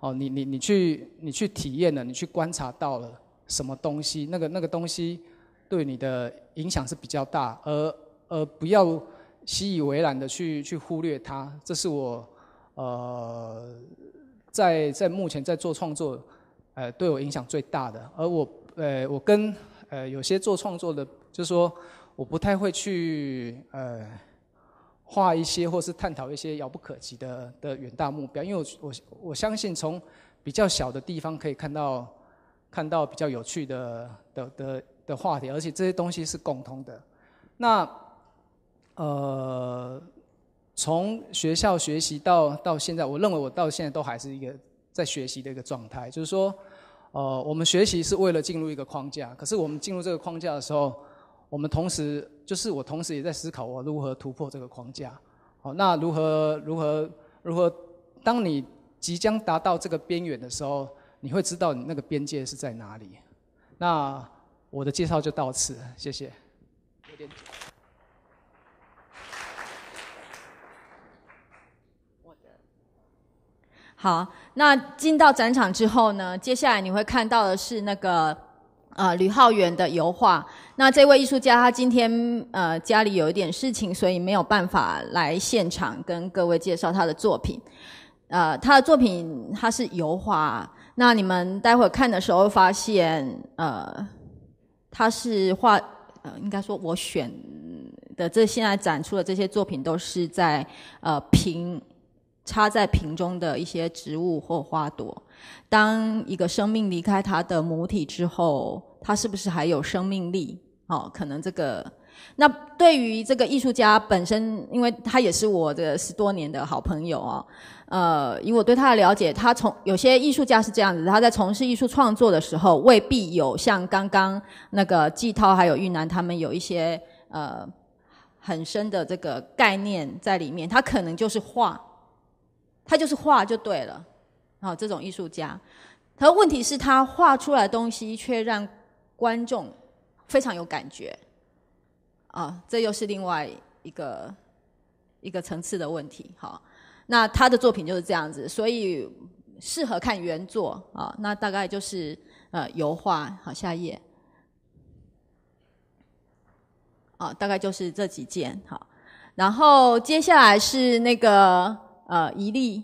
哦，你你你去你去体验了，你去观察到了什么东西？那个那个东西对你的影响是比较大，而而不要习以为然的去去忽略它。这是我呃在在目前在做创作，呃对我影响最大的。而我呃我跟呃有些做创作的，就说我不太会去呃。画一些，或是探讨一些遥不可及的的远大目标，因为我我我相信从比较小的地方可以看到看到比较有趣的的的的话题，而且这些东西是共通的。那呃，从学校学习到到现在，我认为我到现在都还是一个在学习的一个状态，就是说，呃，我们学习是为了进入一个框架，可是我们进入这个框架的时候。我们同时，就是我同时也在思考，我如何突破这个框架。好，那如何如何如何？当你即将达到这个边缘的时候，你会知道你那个边界是在哪里。那我的介绍就到此，谢谢。好，那进到展场之后呢，接下来你会看到的是那个。啊，吕浩远的油画。那这位艺术家他今天呃家里有一点事情，所以没有办法来现场跟各位介绍他的作品。呃，他的作品他是油画。那你们待会看的时候发现，呃，他是画呃，应该说我选的这现在展出的这些作品都是在呃瓶插在瓶中的一些植物或花朵。当一个生命离开它的母体之后，它是不是还有生命力？哦，可能这个。那对于这个艺术家本身，因为他也是我的十多年的好朋友哦。呃，以我对他的了解，他从有些艺术家是这样子，他在从事艺术创作的时候，未必有像刚刚那个季涛还有玉南他们有一些呃很深的这个概念在里面。他可能就是画，他就是画就对了。啊，这种艺术家，他问题是，他画出来东西却让观众非常有感觉，啊，这又是另外一个一个层次的问题。好，那他的作品就是这样子，所以适合看原作啊。那大概就是呃油画，好下一页，啊，大概就是这几件好。然后接下来是那个呃，一例。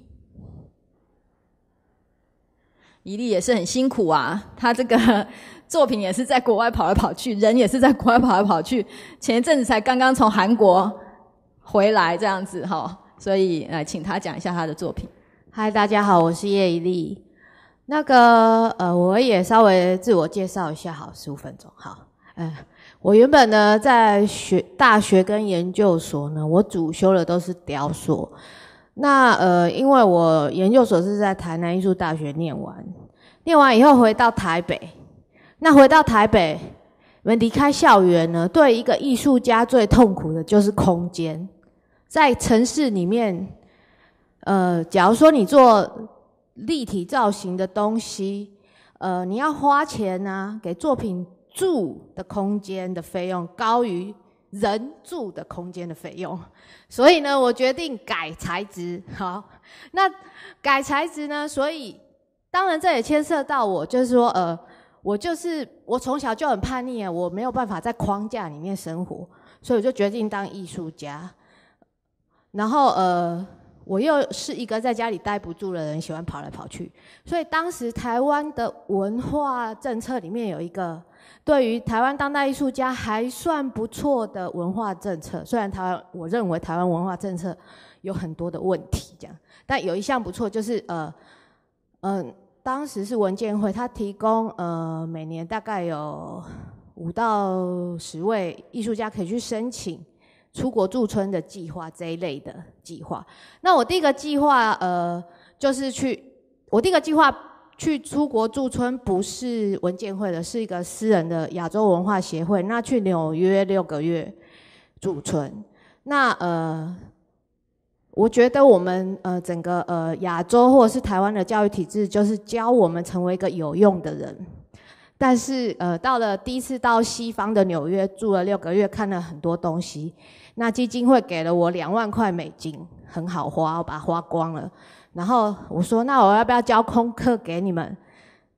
伊利也是很辛苦啊，他这个 作品也是在国外跑来跑去，人也是在国外跑来跑去。前一阵子才刚刚从韩国回来，这样子哈，所以呃，请他讲一下他的作品。嗨，大家好，我是叶伊利。那个呃，我也稍微自我介绍一下，好，十五分钟，好，哎，我原本呢在学大学跟研究所呢，我主修的都是雕塑。那呃，因为我研究所是在台南艺术大学念完，念完以后回到台北。那回到台北，我们离开校园呢，对一个艺术家最痛苦的就是空间。在城市里面，呃，假如说你做立体造型的东西，呃，你要花钱呢，给作品住的空间的费用高于。人住的空间的费用，所以呢，我决定改材质。好，那改材质呢？所以当然这也牵涉到我，就是说，呃，我就是我从小就很叛逆啊，我没有办法在框架里面生活，所以我就决定当艺术家。然后，呃，我又是一个在家里待不住的人，喜欢跑来跑去。所以当时台湾的文化政策里面有一个。对于台湾当代艺术家还算不错的文化政策，虽然台湾，我认为台湾文化政策有很多的问题，这样，但有一项不错，就是呃，嗯，当时是文建会，他提供呃每年大概有五到十位艺术家可以去申请出国驻村的计划这一类的计划。那我第一个计划，呃，就是去，我第一个计划。去出国驻村不是文件会的，是一个私人的亚洲文化协会。那去纽约六个月驻村，那呃，我觉得我们呃整个呃亚洲或者是台湾的教育体制，就是教我们成为一个有用的人。但是呃，到了第一次到西方的纽约住了六个月，看了很多东西。那基金会给了我两万块美金，很好花，我把它花光了。然后我说，那我要不要交空课给你们？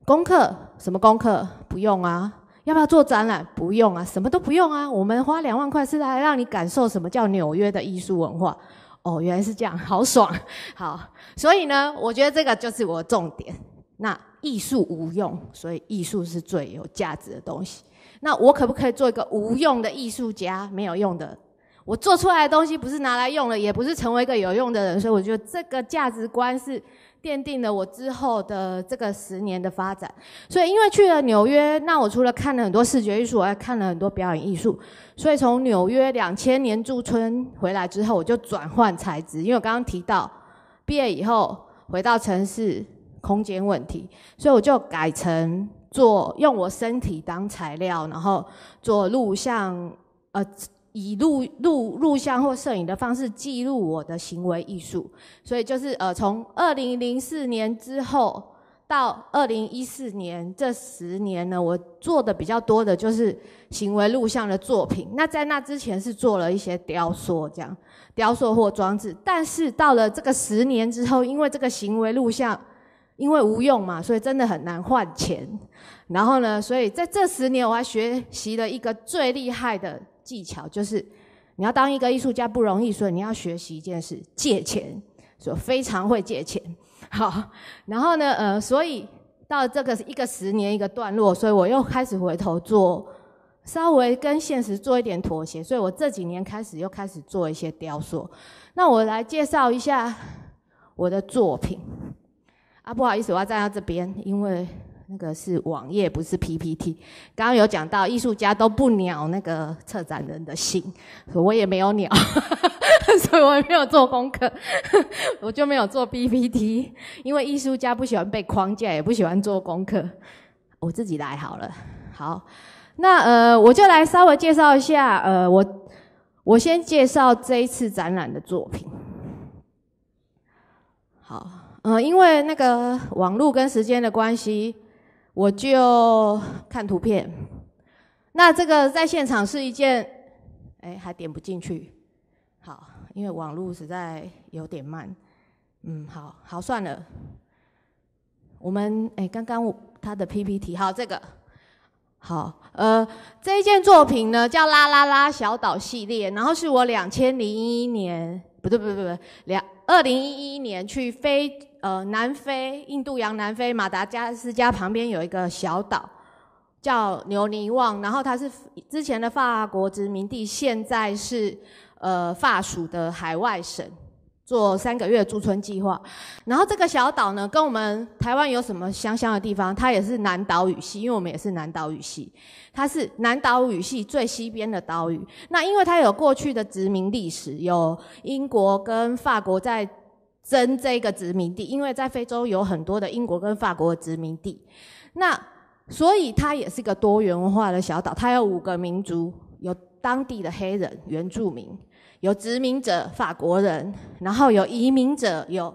功课什么功课？不用啊。要不要做展览？不用啊。什么都不用啊。我们花两万块是来让你感受什么叫纽约的艺术文化。哦，原来是这样，好爽。好，所以呢，我觉得这个就是我的重点。那艺术无用，所以艺术是最有价值的东西。那我可不可以做一个无用的艺术家？没有用的。我做出来的东西不是拿来用了，也不是成为一个有用的人，所以我觉得这个价值观是奠定了我之后的这个十年的发展。所以因为去了纽约，那我除了看了很多视觉艺术，我还看了很多表演艺术。所以从纽约两千年驻村回来之后，我就转换材质，因为我刚刚提到毕业以后回到城市空间问题，所以我就改成做用我身体当材料，然后做录像呃。以录录录像或摄影的方式记录我的行为艺术，所以就是呃，从二零零四年之后到二零一四年这十年呢，我做的比较多的就是行为录像的作品。那在那之前是做了一些雕塑，这样雕塑或装置。但是到了这个十年之后，因为这个行为录像，因为无用嘛，所以真的很难换钱。然后呢，所以在这十年我还学习了一个最厉害的。技巧就是，你要当一个艺术家不容易，所以你要学习一件事：借钱，说非常会借钱。好，然后呢，呃，所以到这个一个十年一个段落，所以我又开始回头做，稍微跟现实做一点妥协，所以我这几年开始又开始做一些雕塑。那我来介绍一下我的作品。啊，不好意思，我要站到这边，因为。那个是网页，不是 PPT。刚刚有讲到，艺术家都不鸟那个策展人的心，我也没有鸟，所以我也没有做功课，我就没有做 PPT，因为艺术家不喜欢被框架，也不喜欢做功课。我自己来好了。好，那呃，我就来稍微介绍一下，呃，我我先介绍这一次展览的作品。好，呃，因为那个网络跟时间的关系。我就看图片，那这个在现场是一件，哎，还点不进去，好，因为网络实在有点慢，嗯，好好算了。我们哎，刚刚他的 PPT，好这个，好，呃，这一件作品呢叫《啦啦啦小岛系列》，然后是我两千零一年，不对不对不对，两二零一一年去非。呃，南非、印度洋、南非、马达加斯加旁边有一个小岛，叫牛尼旺。然后它是之前的法国殖民地，现在是呃法属的海外省，做三个月驻村计划。然后这个小岛呢，跟我们台湾有什么相像的地方？它也是南岛语系，因为我们也是南岛语系。它是南岛语系最西边的岛屿。那因为它有过去的殖民历史，有英国跟法国在。争这个殖民地，因为在非洲有很多的英国跟法国殖民地，那所以它也是个多元文化的小岛。它有五个民族，有当地的黑人原住民，有殖民者法国人，然后有移民者，有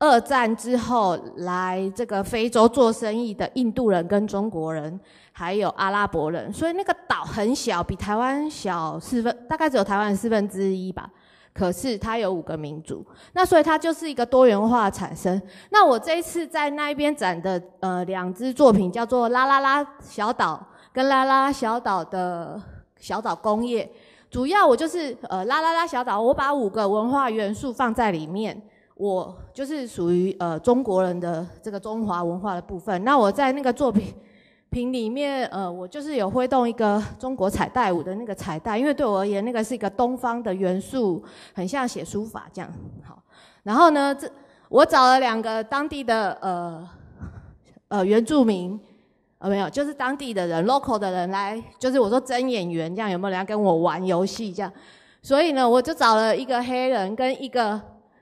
二战之后来这个非洲做生意的印度人跟中国人，还有阿拉伯人。所以那个岛很小，比台湾小四分，大概只有台湾四分之一吧。可是它有五个民族，那所以它就是一个多元化产生。那我这一次在那边展的呃两支作品叫做《啦啦啦小岛》跟《啦啦啦小岛》的小岛工业，主要我就是呃啦啦啦小岛，我把五个文化元素放在里面，我就是属于呃中国人的这个中华文化的部分。那我在那个作品。屏里面，呃，我就是有挥动一个中国彩带舞的那个彩带，因为对我而言，那个是一个东方的元素，很像写书法这样。好，然后呢，这我找了两个当地的呃呃原住民，呃没有，就是当地的人，local 的人来，就是我说真演员这样，有没有人跟我玩游戏这样？所以呢，我就找了一个黑人跟一个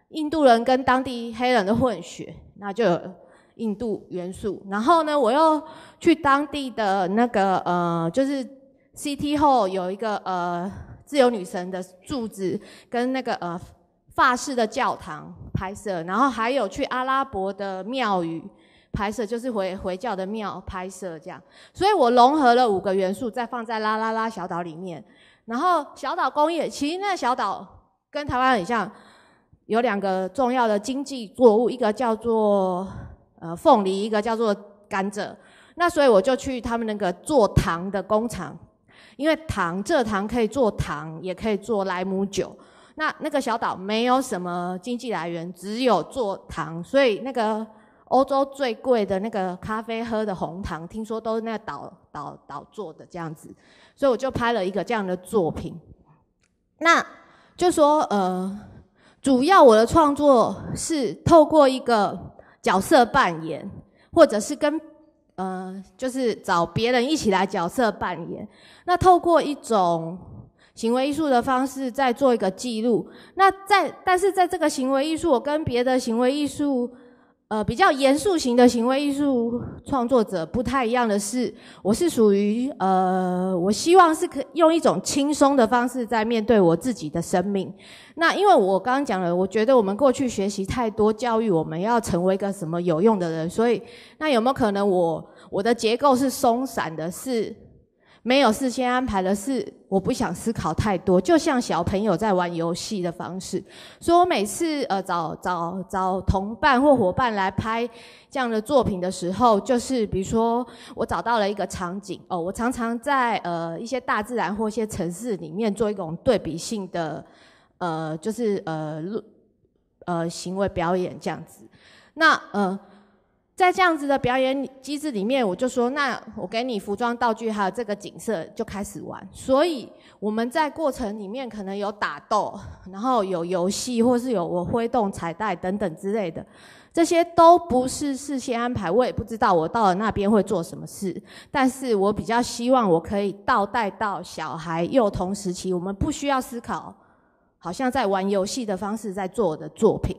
印度人跟当地黑人的混血，那就。印度元素，然后呢，我又去当地的那个呃，就是 CT 后有一个呃自由女神的柱子，跟那个呃法式的教堂拍摄，然后还有去阿拉伯的庙宇拍摄，就是回回教的庙拍摄这样。所以我融合了五个元素，再放在啦啦啦小岛里面。然后小岛工业其实那小岛跟台湾很像，有两个重要的经济作物，一个叫做。呃，凤梨一个叫做甘蔗，那所以我就去他们那个做糖的工厂，因为糖蔗糖可以做糖，也可以做莱姆酒。那那个小岛没有什么经济来源，只有做糖，所以那个欧洲最贵的那个咖啡喝的红糖，听说都是那个岛岛岛做的这样子。所以我就拍了一个这样的作品。那就说呃，主要我的创作是透过一个。角色扮演，或者是跟呃，就是找别人一起来角色扮演，那透过一种行为艺术的方式，再做一个记录。那在，但是在这个行为艺术，我跟别的行为艺术。呃，比较严肃型的行为艺术创作者不太一样的是，我是属于呃，我希望是可用一种轻松的方式在面对我自己的生命。那因为我刚刚讲了，我觉得我们过去学习太多教育，我们要成为一个什么有用的人，所以那有没有可能我我的结构是松散的？是。没有事先安排的事，我不想思考太多，就像小朋友在玩游戏的方式。所以我每次呃找找找同伴或伙伴来拍这样的作品的时候，就是比如说我找到了一个场景哦，我常常在呃一些大自然或一些城市里面做一种对比性的呃就是呃呃行为表演这样子。那呃。在这样子的表演机制里面，我就说，那我给你服装、道具，还有这个景色，就开始玩。所以我们在过程里面可能有打斗，然后有游戏，或是有我挥动彩带等等之类的。这些都不是事先安排，我也不知道我到了那边会做什么事。但是我比较希望我可以倒带到小孩、幼童时期，我们不需要思考，好像在玩游戏的方式在做我的作品。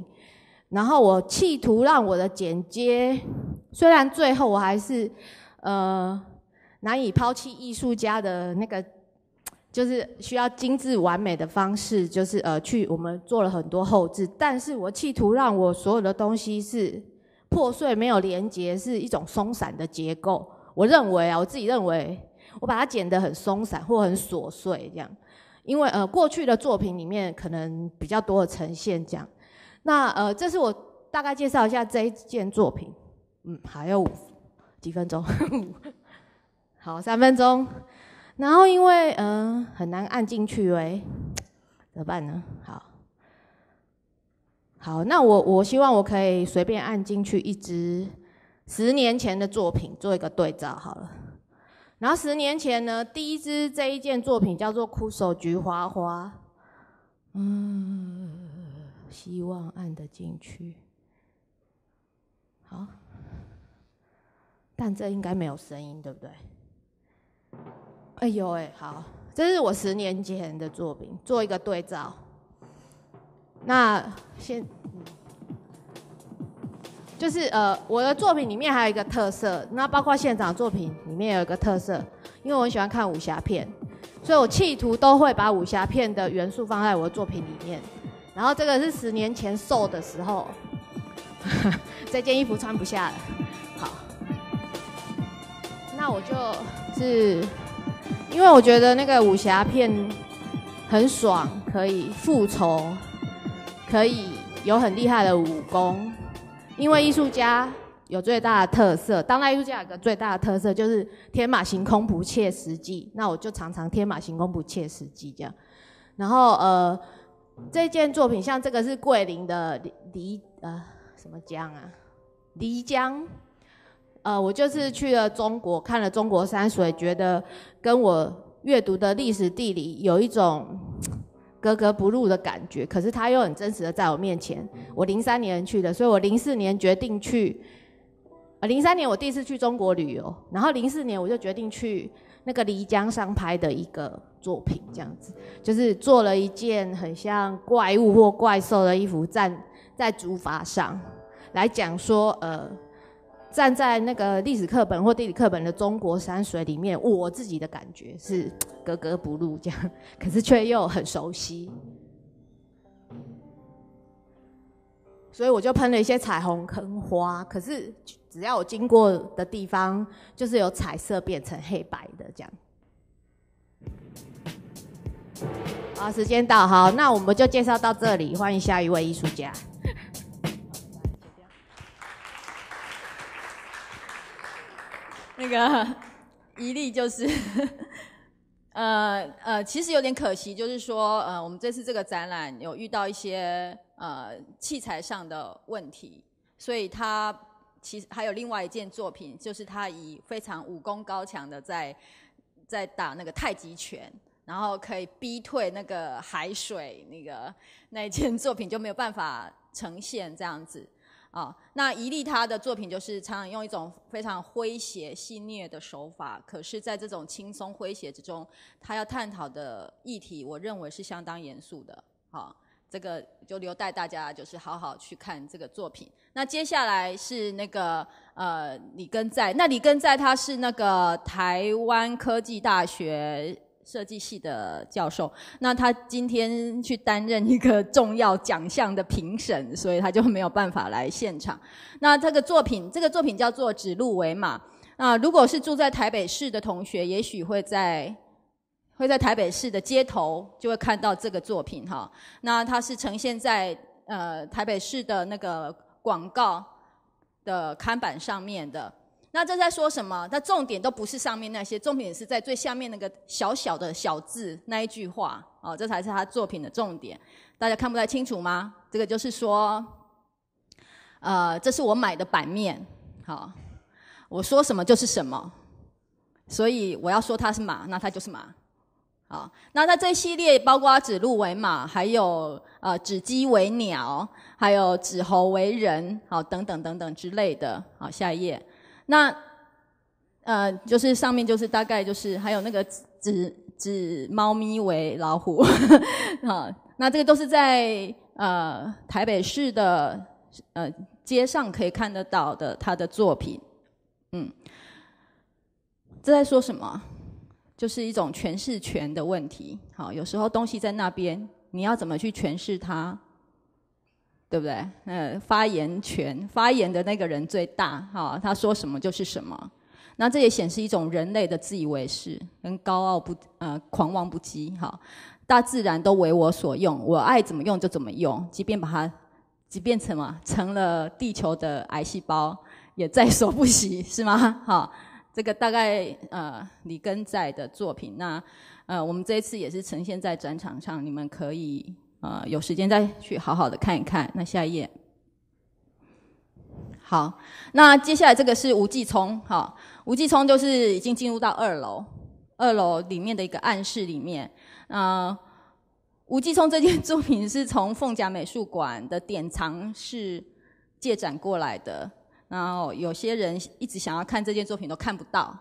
然后我企图让我的剪接，虽然最后我还是，呃，难以抛弃艺术家的那个，就是需要精致完美的方式，就是呃，去我们做了很多后置，但是我企图让我所有的东西是破碎、没有连接，是一种松散的结构。我认为啊，我自己认为，我把它剪得很松散或很琐碎这样，因为呃，过去的作品里面可能比较多的呈现这样。那呃，这是我大概介绍一下这一件作品，嗯，还有几分钟，好，三分钟。然后因为嗯很难按进去喂，怎么办呢？好，好，那我我希望我可以随便按进去一支十年前的作品做一个对照好了。然后十年前呢，第一支这一件作品叫做枯手菊花花，嗯。希望按得进去，好，但这应该没有声音，对不对？哎呦哎，好，这是我十年前的作品，做一个对照。那先，就是呃，我的作品里面还有一个特色，那包括现场作品里面有一个特色，因为我喜欢看武侠片，所以我企图都会把武侠片的元素放在我的作品里面。然后这个是十年前瘦的时候，这件衣服穿不下了。好，那我就是因为我觉得那个武侠片很爽，可以复仇，可以有很厉害的武功。因为艺术家有最大的特色，当代艺术家有个最大的特色就是天马行空、不切实际。那我就常常天马行空、不切实际这样。然后呃。这件作品像这个是桂林的漓呃什么江啊？漓江。呃，我就是去了中国，看了中国山水，觉得跟我阅读的历史地理有一种格格不入的感觉。可是它又很真实的在我面前。我零三年去的，所以我零四年决定去。呃，零三年我第一次去中国旅游，然后零四年我就决定去。那个漓江上拍的一个作品，这样子，就是做了一件很像怪物或怪兽的衣服，站在竹筏上来讲说，呃，站在那个历史课本或地理课本的中国山水里面，我自己的感觉是格格不入，这样，可是却又很熟悉。所以我就喷了一些彩虹坑花，可是只要我经过的地方，就是由彩色变成黑白的这样。好，时间到，好，那我们就介绍到这里，欢迎下一位艺术家。那个一例就是，呃呃，其实有点可惜，就是说，呃，我们这次这个展览有遇到一些。呃，器材上的问题，所以他其实还有另外一件作品，就是他以非常武功高强的在在打那个太极拳，然后可以逼退那个海水，那个那一件作品就没有办法呈现这样子啊。那伊利他的作品就是常用一种非常诙谐细腻的手法，可是在这种轻松诙谐之中，他要探讨的议题，我认为是相当严肃的啊。这个就留待大家，就是好好去看这个作品。那接下来是那个呃李根在，那李根在他是那个台湾科技大学设计系的教授，那他今天去担任一个重要奖项的评审，所以他就没有办法来现场。那这个作品，这个作品叫做指鹿为马。那如果是住在台北市的同学，也许会在。会在台北市的街头就会看到这个作品哈，那它是呈现在呃台北市的那个广告的刊板上面的。那这在说什么？它重点都不是上面那些，重点是在最下面那个小小的小字那一句话哦，这才是他作品的重点。大家看不太清楚吗？这个就是说，呃，这是我买的版面，好，我说什么就是什么，所以我要说它是马，那它就是马。好，那它这一系列包括指鹿为马，还有呃指鸡为鸟，还有指猴为人，好等等等等之类的。好，下一页，那呃就是上面就是大概就是还有那个指指猫咪为老虎，啊，那这个都是在呃台北市的呃街上可以看得到的他的作品，嗯，这在说什么？就是一种诠释权的问题，好，有时候东西在那边，你要怎么去诠释它，对不对？嗯，发言权，发言的那个人最大，好，他说什么就是什么。那这也显示一种人类的自以为是跟高傲不呃狂妄不羁，好，大自然都为我所用，我爱怎么用就怎么用，即便把它即便什么成了地球的癌细胞，也在所不惜，是吗？好。这个大概呃李根在的作品，那呃我们这一次也是呈现在展场上，你们可以呃有时间再去好好的看一看。那下一页，好，那接下来这个是吴季聪，哈，吴季聪就是已经进入到二楼，二楼里面的一个暗室里面啊。吴季聪这件作品是从凤甲美术馆的典藏室借展过来的。然后有些人一直想要看这件作品都看不到，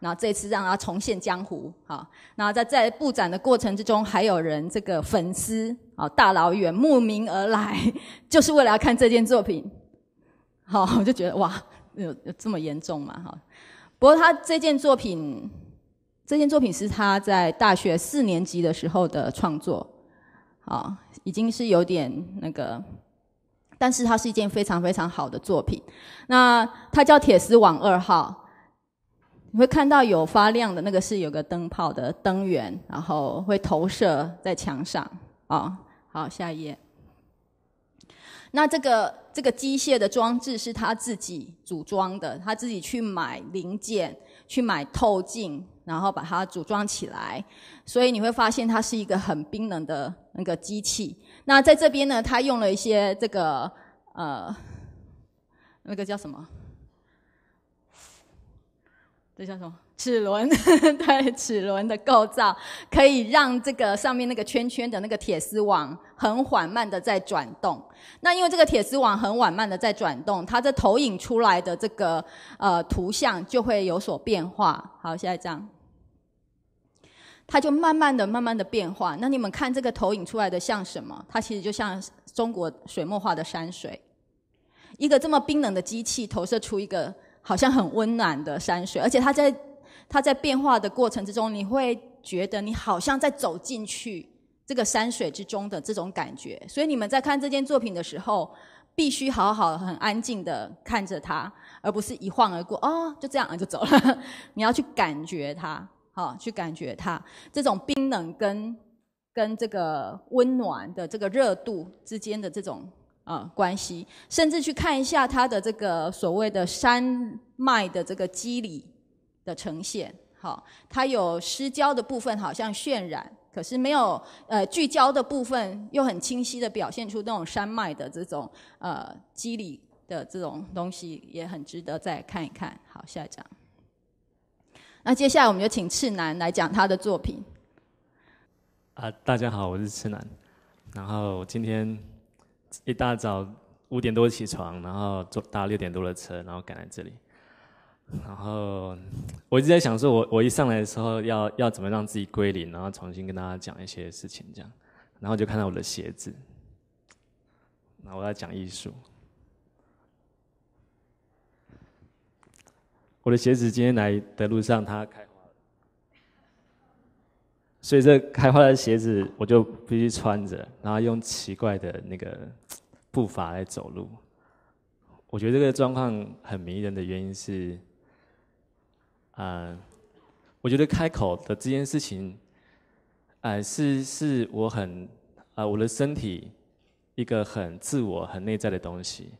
那这次让他重现江湖，好。那在在布展的过程之中，还有人这个粉丝啊，大老远慕名而来，就是为了要看这件作品。好，我就觉得哇，有有这么严重嘛？哈。不过他这件作品，这件作品是他在大学四年级的时候的创作，好，已经是有点那个。但是它是一件非常非常好的作品，那它叫铁丝网二号，你会看到有发亮的那个是有个灯泡的灯源，然后会投射在墙上啊。好，下一页。那这个这个机械的装置是他自己组装的，他自己去买零件、去买透镜，然后把它组装起来，所以你会发现它是一个很冰冷的那个机器。那在这边呢，它用了一些这个呃，那个叫什么？这叫什么？齿轮，对，齿轮的构造可以让这个上面那个圈圈的那个铁丝网很缓慢的在转动。那因为这个铁丝网很缓慢的在转动，它的投影出来的这个呃图像就会有所变化。好，现在张。它就慢慢的、慢慢的变化。那你们看这个投影出来的像什么？它其实就像中国水墨画的山水。一个这么冰冷的机器投射出一个好像很温暖的山水，而且它在它在变化的过程之中，你会觉得你好像在走进去这个山水之中的这种感觉。所以你们在看这件作品的时候，必须好好、很安静的看着它，而不是一晃而过。哦，就这样就走了。你要去感觉它。好，去感觉它这种冰冷跟跟这个温暖的这个热度之间的这种啊关系，甚至去看一下它的这个所谓的山脉的这个肌理的呈现。好，它有失焦的部分好像渲染，可是没有呃聚焦的部分又很清晰的表现出那种山脉的这种呃肌理的这种东西，也很值得再看一看。好，下一张。那接下来我们就请赤楠来讲他的作品。啊，大家好，我是赤楠。然后今天一大早五点多起床，然后坐搭六点多的车，然后赶来这里。然后我一直在想说，我我一上来的时候要要怎么让自己归零，然后重新跟大家讲一些事情这样。然后就看到我的鞋子。那我在讲艺术。我的鞋子今天来的路上它开花了，所以这开花的鞋子我就必须穿着，然后用奇怪的那个步伐来走路。我觉得这个状况很迷人的原因是，啊，我觉得开口的这件事情，呃，是是我很啊我的身体一个很自我、很内在的东西。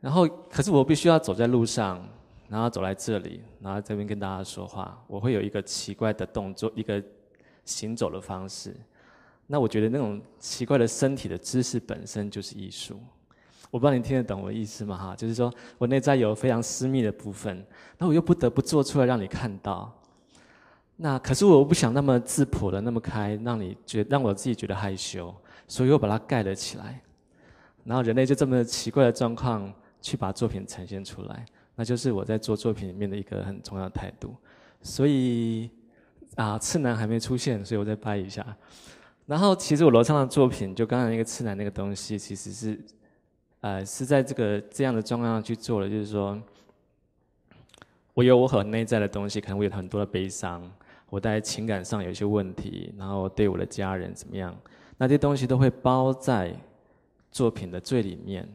然后可是我必须要走在路上。然后走来这里，然后这边跟大家说话，我会有一个奇怪的动作，一个行走的方式。那我觉得那种奇怪的身体的姿势本身就是艺术。我不知道你听得懂我意思吗？哈，就是说我内在有非常私密的部分，那我又不得不做出来让你看到。那可是我又不想那么质朴的那么开，让你觉让我自己觉得害羞，所以我把它盖了起来。然后人类就这么奇怪的状况去把作品呈现出来。那就是我在做作品里面的一个很重要的态度，所以啊，次男还没出现，所以我再掰一下。然后其实我楼上的作品，就刚才那个次男那个东西，其实是呃是在这个这样的状况去做的，就是说，我有我很内在的东西，可能我有很多的悲伤，我在情感上有一些问题，然后对我的家人怎么样，那些东西都会包在作品的最里面。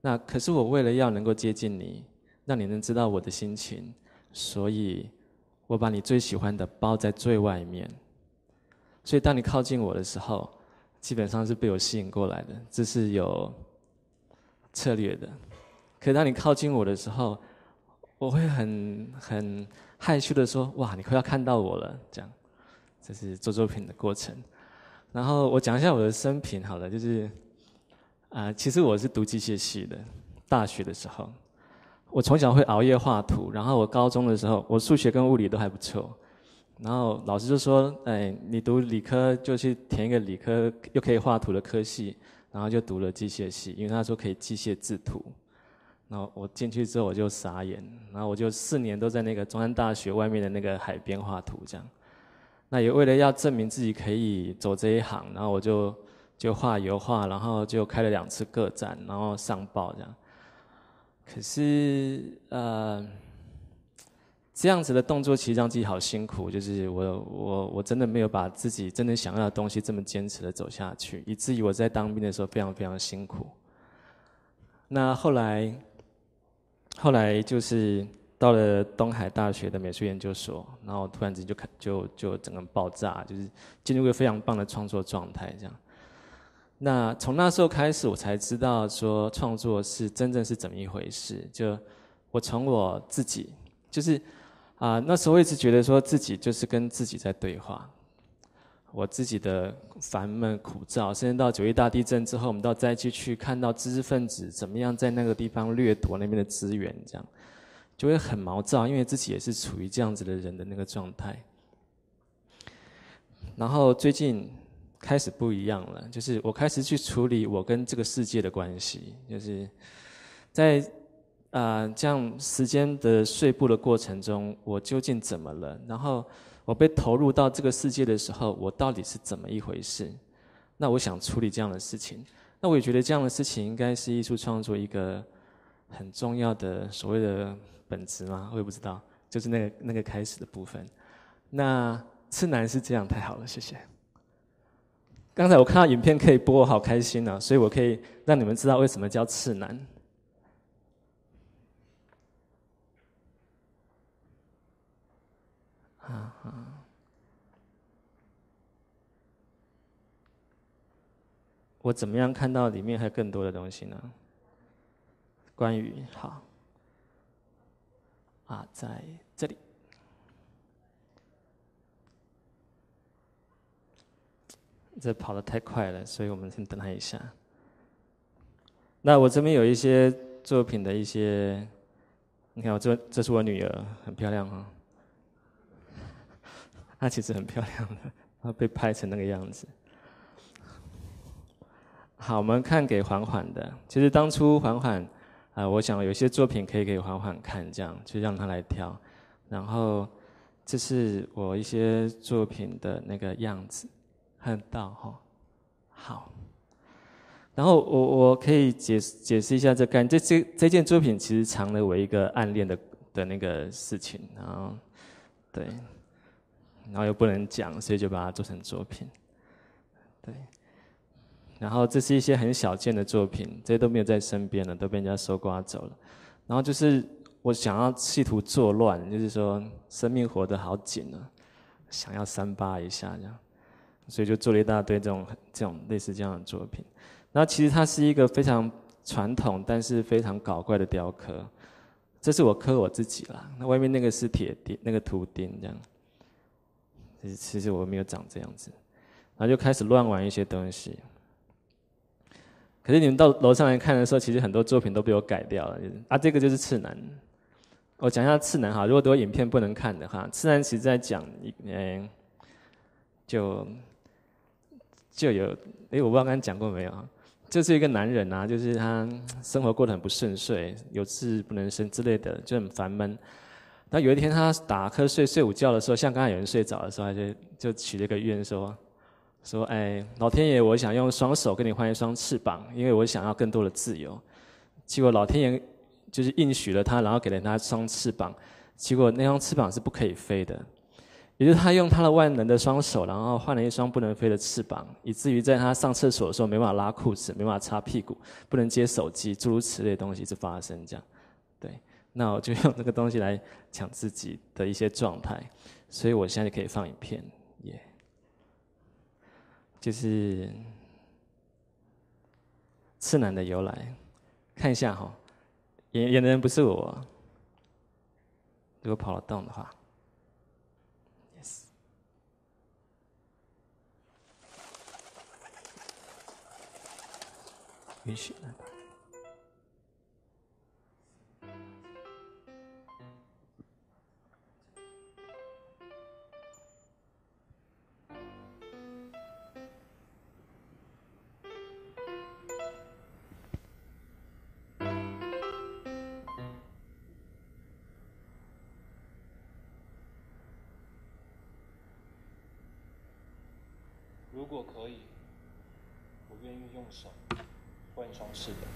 那可是我为了要能够接近你。让你能知道我的心情，所以，我把你最喜欢的包在最外面。所以，当你靠近我的时候，基本上是被我吸引过来的，这是有策略的。可当你靠近我的时候，我会很很害羞的说：“哇，你快要看到我了。”这样，这是做作品的过程。然后我讲一下我的生平，好了，就是，啊，其实我是读机械系的，大学的时候。我从小会熬夜画图，然后我高中的时候，我数学跟物理都还不错，然后老师就说：“哎，你读理科就去填一个理科又可以画图的科系。”然后就读了机械系，因为他说可以机械制图。然后我进去之后我就傻眼，然后我就四年都在那个中山大学外面的那个海边画图，这样。那也为了要证明自己可以走这一行，然后我就就画油画，然后就开了两次个展，然后上报这样。可是，呃，这样子的动作其实让自己好辛苦。就是我，我，我真的没有把自己真的想要的东西这么坚持的走下去，以至于我在当兵的时候非常非常辛苦。那后来，后来就是到了东海大学的美术研究所，然后突然之间就开，就就整个爆炸，就是进入一个非常棒的创作状态，这样。那从那时候开始，我才知道说创作是真正是怎么一回事。就我从我自己，就是啊，那时候一直觉得说自己就是跟自己在对话，我自己的烦闷苦躁，甚至到九一大地震之后，我们到灾区去看到知识分子怎么样在那个地方掠夺那边的资源，这样就会很毛躁，因为自己也是处于这样子的人的那个状态。然后最近。开始不一样了，就是我开始去处理我跟这个世界的关系，就是在啊这样时间的碎步的过程中，我究竟怎么了？然后我被投入到这个世界的时候，我到底是怎么一回事？那我想处理这样的事情，那我也觉得这样的事情应该是艺术创作一个很重要的所谓的本质嘛，我也不知道，就是那个那个开始的部分。那次男是这样，太好了，谢谢。刚才我看到影片可以播，我好开心啊！所以我可以让你们知道为什么叫次男。啊啊！我怎么样看到里面还有更多的东西呢？关于好啊，在。这跑的太快了，所以我们先等他一下。那我这边有一些作品的一些，你看，我这这是我女儿，很漂亮哦。她其实很漂亮的，她被拍成那个样子。好，我们看给缓缓的。其实当初缓缓，啊，我想有些作品可以给缓缓看，这样就让她来挑。然后这是我一些作品的那个样子。看到哈，好。然后我我可以解解释一下这干这这这件作品，其实藏了我一个暗恋的的那个事情。然后，对，然后又不能讲，所以就把它做成作品。对。然后这是一些很小件的作品，这些都没有在身边了，都被人家收刮走了。然后就是我想要试图作乱，就是说生命活得好紧啊，想要三八一下这样。所以就做了一大堆这种这种类似这样的作品，那其实它是一个非常传统但是非常搞怪的雕刻，这是我刻我自己啦，那外面那个是铁钉，那个图钉这样，其实我没有长这样子，然后就开始乱玩一些东西。可是你们到楼上来看的时候，其实很多作品都被我改掉了，啊，这个就是次男，我讲一下次男哈，如果都有影片不能看的话，次男其实在讲，嗯，就。就有，哎，我不知道刚才讲过没有啊？是一个男人呐，就是他生活过得很不顺遂，有事不能生之类的，就很烦闷。那有一天他打瞌睡睡午觉的时候，像刚才有人睡着的时候，他就就许了一个愿说：说哎，老天爷，我想用双手跟你换一双翅膀，因为我想要更多的自由。结果老天爷就是应许了他，然后给了他双翅膀，结果那双翅膀是不可以飞的。也就是他用他的万能的双手，然后换了一双不能飞的翅膀，以至于在他上厕所的时候没办法拉裤子，没办法擦屁股，不能接手机，诸如此类的东西是发生这样。对，那我就用这个东西来抢自己的一些状态，所以我现在就可以放影片，耶，就是次男的由来，看一下哈，演演的人不是我，如果跑了动的话。一起来吧！如果可以，我愿意用手。混双是的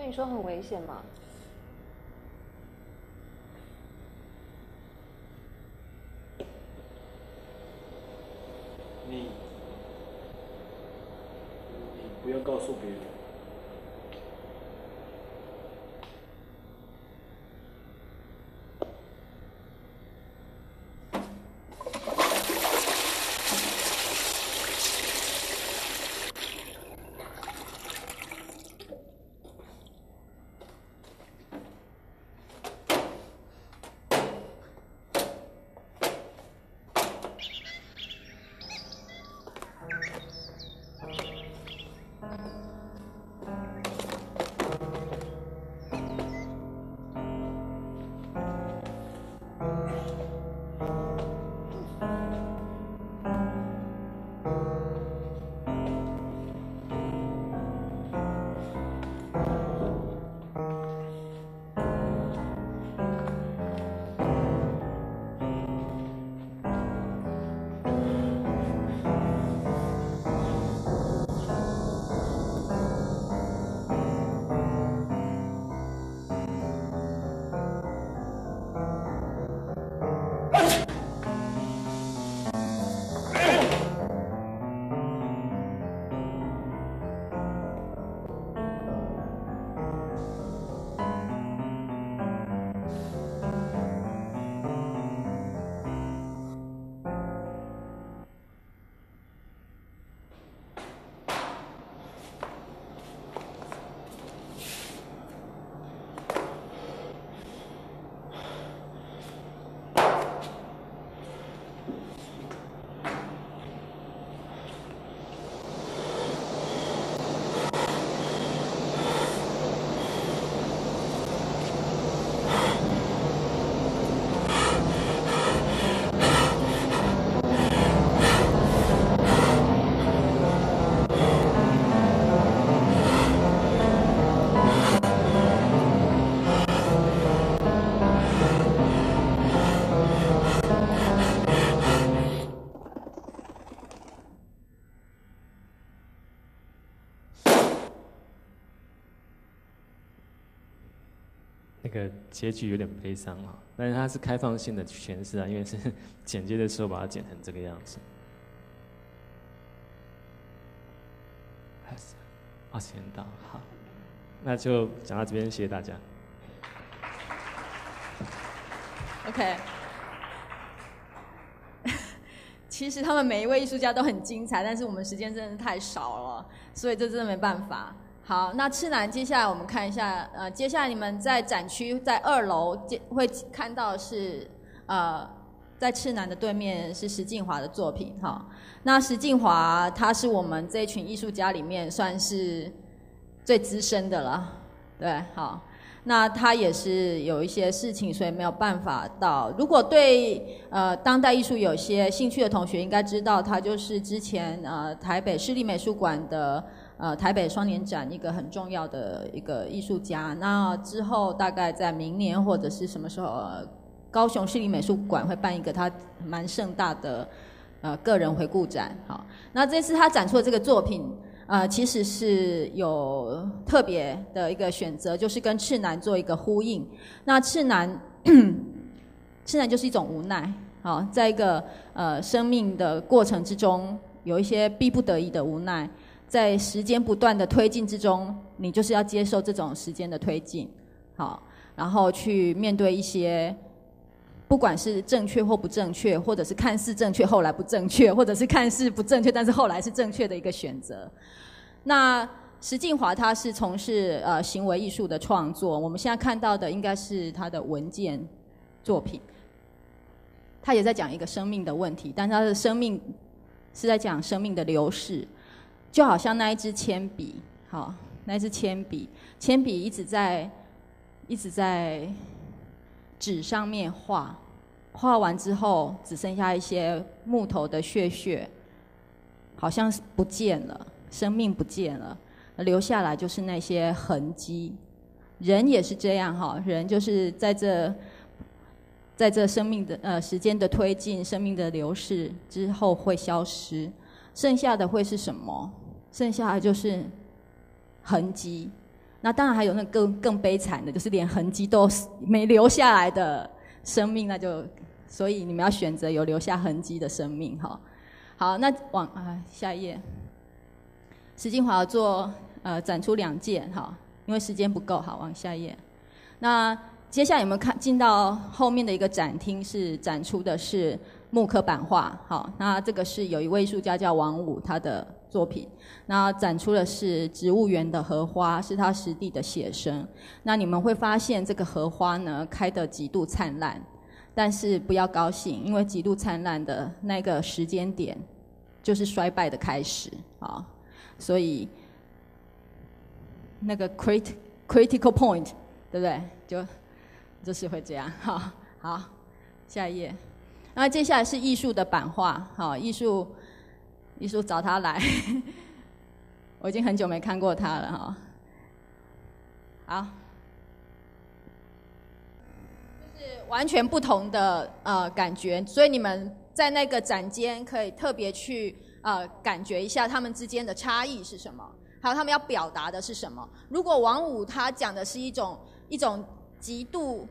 那你说很危险吗？结局有点悲伤啊，但是它是开放性的诠释啊，因为是 剪接的时候把它剪成这个样子。啊，十，到，好，那就讲到这边，谢谢大家。OK，其实他们每一位艺术家都很精彩，但是我们时间真的太少了，所以这真的没办法。好，那赤南接下来我们看一下，呃，接下来你们在展区在二楼会看到是呃，在赤南的对面是石进华的作品哈。那石进华他是我们这一群艺术家里面算是最资深的了，对，好，那他也是有一些事情，所以没有办法到。如果对呃当代艺术有些兴趣的同学，应该知道他就是之前呃台北市立美术馆的。呃，台北双年展一个很重要的一个艺术家，那之后大概在明年或者是什么时候，高雄市立美术馆会办一个他蛮盛大的呃个人回顾展。好，那这次他展出的这个作品，呃，其实是有特别的一个选择，就是跟赤南做一个呼应。那赤南，赤南就是一种无奈，好，在一个呃生命的过程之中，有一些逼不得已的无奈。在时间不断的推进之中，你就是要接受这种时间的推进，好，然后去面对一些，不管是正确或不正确，或者是看似正确后来不正确，或者是看似不正确但是后来是正确的一个选择。那石进华他是从事呃行为艺术的创作，我们现在看到的应该是他的文件作品。他也在讲一个生命的问题，但他的生命是在讲生命的流逝。就好像那一支铅笔，好，那支铅笔，铅笔一直在，一直在纸上面画，画完之后只剩下一些木头的屑屑，好像是不见了，生命不见了，留下来就是那些痕迹。人也是这样，哈，人就是在这，在这生命的呃时间的推进，生命的流逝之后会消失。剩下的会是什么？剩下的就是痕迹。那当然还有那更更悲惨的，就是连痕迹都没留下来的生命。那就所以你们要选择有留下痕迹的生命。哈。好，那往啊下一页。石金华做呃展出两件哈，因为时间不够，好往下一页。那接下来有没有看进到后面的一个展厅？是展出的是。木刻版画，好，那这个是有一位艺术家叫王武，他的作品。那展出的是植物园的荷花，是他实地的写生。那你们会发现这个荷花呢，开的极度灿烂，但是不要高兴，因为极度灿烂的那个时间点，就是衰败的开始啊。所以那个 c r i t c critical point，对不对？就就是会这样哈。好，下一页。那接下来是艺术的版画，好，艺术，艺术找他来，我已经很久没看过他了，哈，好，就是完全不同的呃感觉，所以你们在那个展间可以特别去呃感觉一下他们之间的差异是什么，还有他们要表达的是什么。如果王五他讲的是一种一种极度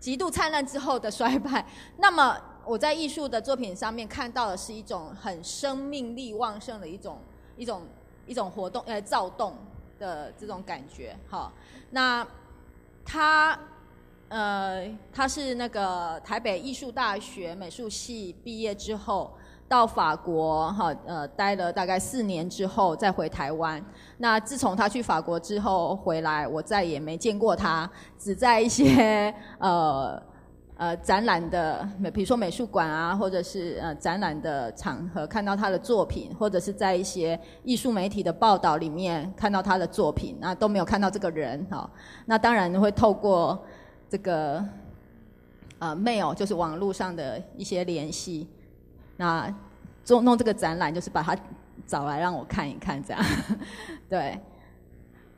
极度灿烂之后的衰败，那么我在艺术的作品上面看到的是一种很生命力旺盛的一种一种一种活动呃躁动的这种感觉哈。那他呃他是那个台北艺术大学美术系毕业之后到法国哈呃待了大概四年之后再回台湾。那自从他去法国之后回来，我再也没见过他，只在一些呃。呃，展览的美，比如说美术馆啊，或者是呃展览的场合，看到他的作品，或者是在一些艺术媒体的报道里面看到他的作品，那都没有看到这个人哈。那当然会透过这个呃 mail，就是网络上的一些联系。那做弄这个展览，就是把他找来让我看一看，这样。对。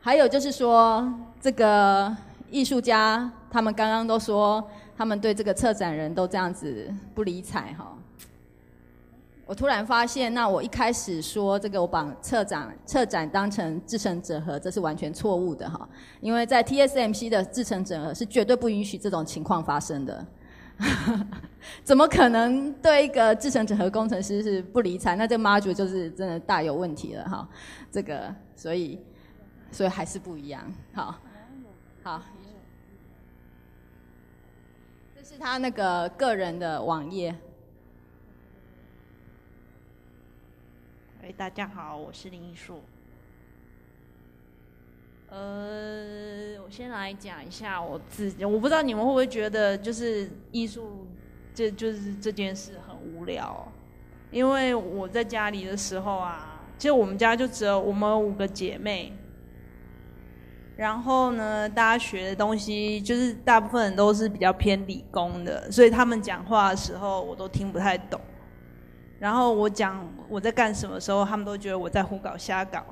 还有就是说，这个艺术家他们刚刚都说。他们对这个策展人都这样子不理睬哈，我突然发现，那我一开始说这个我把策展策展当成制成整合，这是完全错误的哈，因为在 TSMC 的制成整合是绝对不允许这种情况发生的，怎么可能对一个制成整合工程师是不理睬？那这个 module 就是真的大有问题了哈，这个所以所以还是不一样，好，好。是他那个个人的网页。大家好，我是林艺树。呃，我先来讲一下我自，己，我不知道你们会不会觉得就是艺术，这就是这件事很无聊。因为我在家里的时候啊，其实我们家就只有我们五个姐妹。然后呢，大家学的东西就是大部分人都是比较偏理工的，所以他们讲话的时候我都听不太懂。然后我讲我在干什么时候，他们都觉得我在胡搞瞎搞。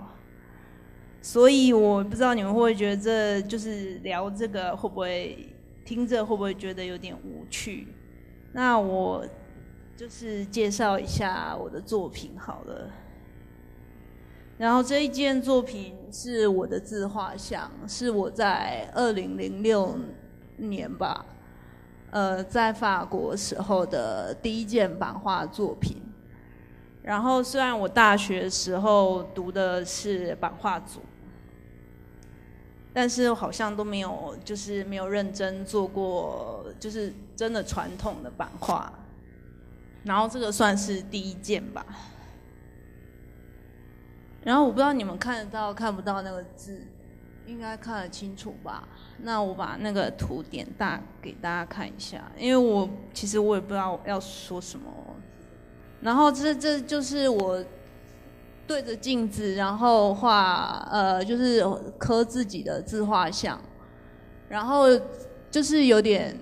所以我不知道你们会不会觉得，这就是聊这个会不会听着会不会觉得有点无趣？那我就是介绍一下我的作品好了。然后这一件作品是我的自画像，是我在二零零六年吧，呃，在法国时候的第一件版画作品。然后虽然我大学时候读的是版画组，但是好像都没有就是没有认真做过就是真的传统的版画，然后这个算是第一件吧。然后我不知道你们看得到看不到那个字，应该看得清楚吧？那我把那个图点大给大家看一下，因为我其实我也不知道要说什么。然后这这就是我对着镜子，然后画呃就是刻自己的自画像，然后就是有点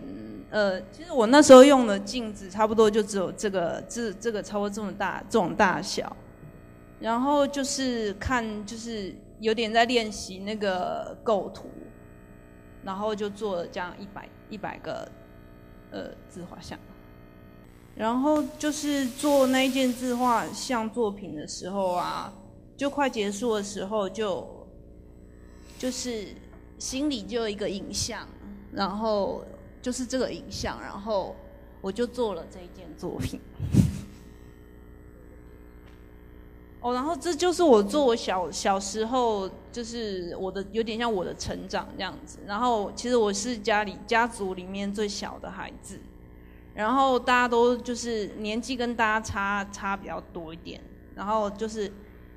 呃，其实我那时候用的镜子差不多就只有这个字，这个差不多这么大这种大小。然后就是看，就是有点在练习那个构图，然后就做了这样一百一百个，呃，自画像。然后就是做那一件自画像作品的时候啊，就快结束的时候，就就是心里就有一个影像，然后就是这个影像，然后我就做了这一件作品。哦，然后这就是我做我小小时候，就是我的有点像我的成长这样子。然后其实我是家里家族里面最小的孩子，然后大家都就是年纪跟大家差差比较多一点。然后就是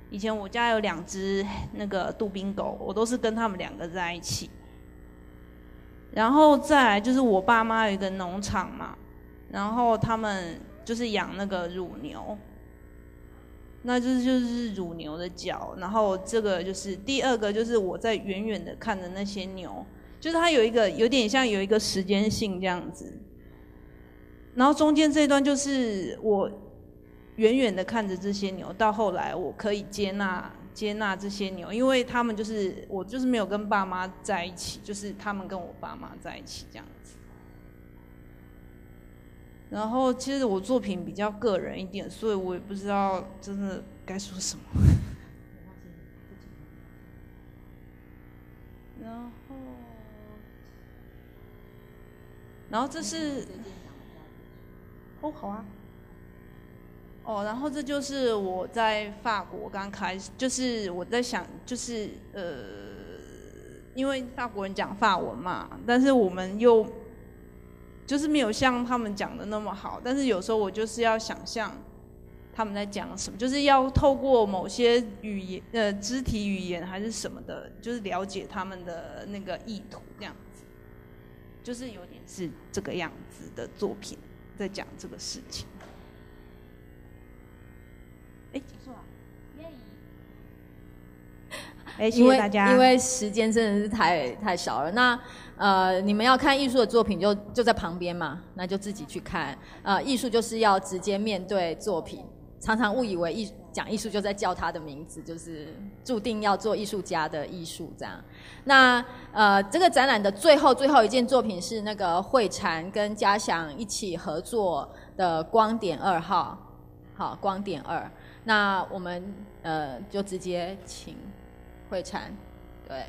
以前我家有两只那个杜宾狗，我都是跟他们两个在一起。然后再就是我爸妈有一个农场嘛，然后他们就是养那个乳牛。那就是就是乳牛的脚，然后这个就是第二个，就是我在远远的看着那些牛，就是它有一个有点像有一个时间性这样子。然后中间这一段就是我远远的看着这些牛，到后来我可以接纳接纳这些牛，因为他们就是我就是没有跟爸妈在一起，就是他们跟我爸妈在一起这样。然后其实我作品比较个人一点，所以我也不知道真的该说什么。然后，然后这是哦好啊，哦，然后这就是我在法国刚开始，就是我在想，就是呃，因为法国人讲法文嘛，但是我们又。就是没有像他们讲的那么好，但是有时候我就是要想象，他们在讲什么，就是要透过某些语言、呃，肢体语言还是什么的，就是了解他们的那个意图，这样子，就是有点是这个样子的作品，在讲这个事情。哎，结束了。哎，因为因为时间真的是太太少了。那呃，你们要看艺术的作品，就就在旁边嘛，那就自己去看。呃，艺术就是要直接面对作品，常常误以为艺讲艺术就在叫他的名字，就是注定要做艺术家的艺术这样。那呃，这个展览的最后最后一件作品是那个慧禅跟嘉祥一起合作的《光点二号》，好，《光点二》。那我们呃，就直接请。会产，对。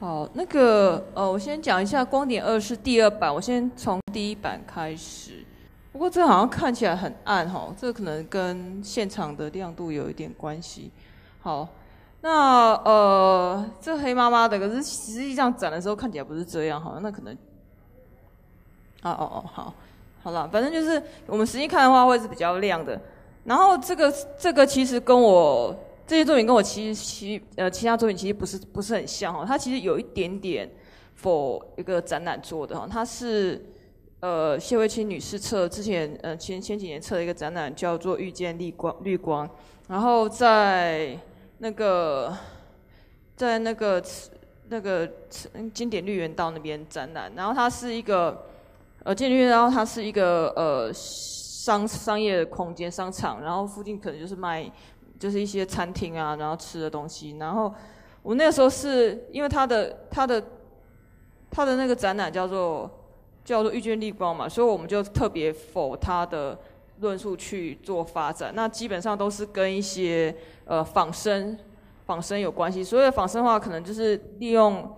好，那个呃，我先讲一下《光点二》是第二版，我先从第一版开始。不过这好像看起来很暗哈，这可能跟现场的亮度有一点关系。好，那呃，这黑麻麻的，可是实际上展的时候看起来不是这样哈，那可能哦哦哦，好，好了，反正就是我们实际看的话会是比较亮的。然后这个这个其实跟我这些作品跟我其实其呃其他作品其实不是不是很像哦，它其实有一点点否一个展览做的哦，它是呃谢慧清女士策之前呃前前几年策的一个展览叫做遇见绿光绿光，然后在那个在那个那个经典绿园道那边展览，然后它是一个呃经典绿园道它是一个呃。商商业空间商场，然后附近可能就是卖，就是一些餐厅啊，然后吃的东西。然后我那个时候是因为他的他的他的那个展览叫做叫做遇见绿光嘛，所以我们就特别否他的论述去做发展。那基本上都是跟一些呃仿生仿生有关系。所以仿生的话可能就是利用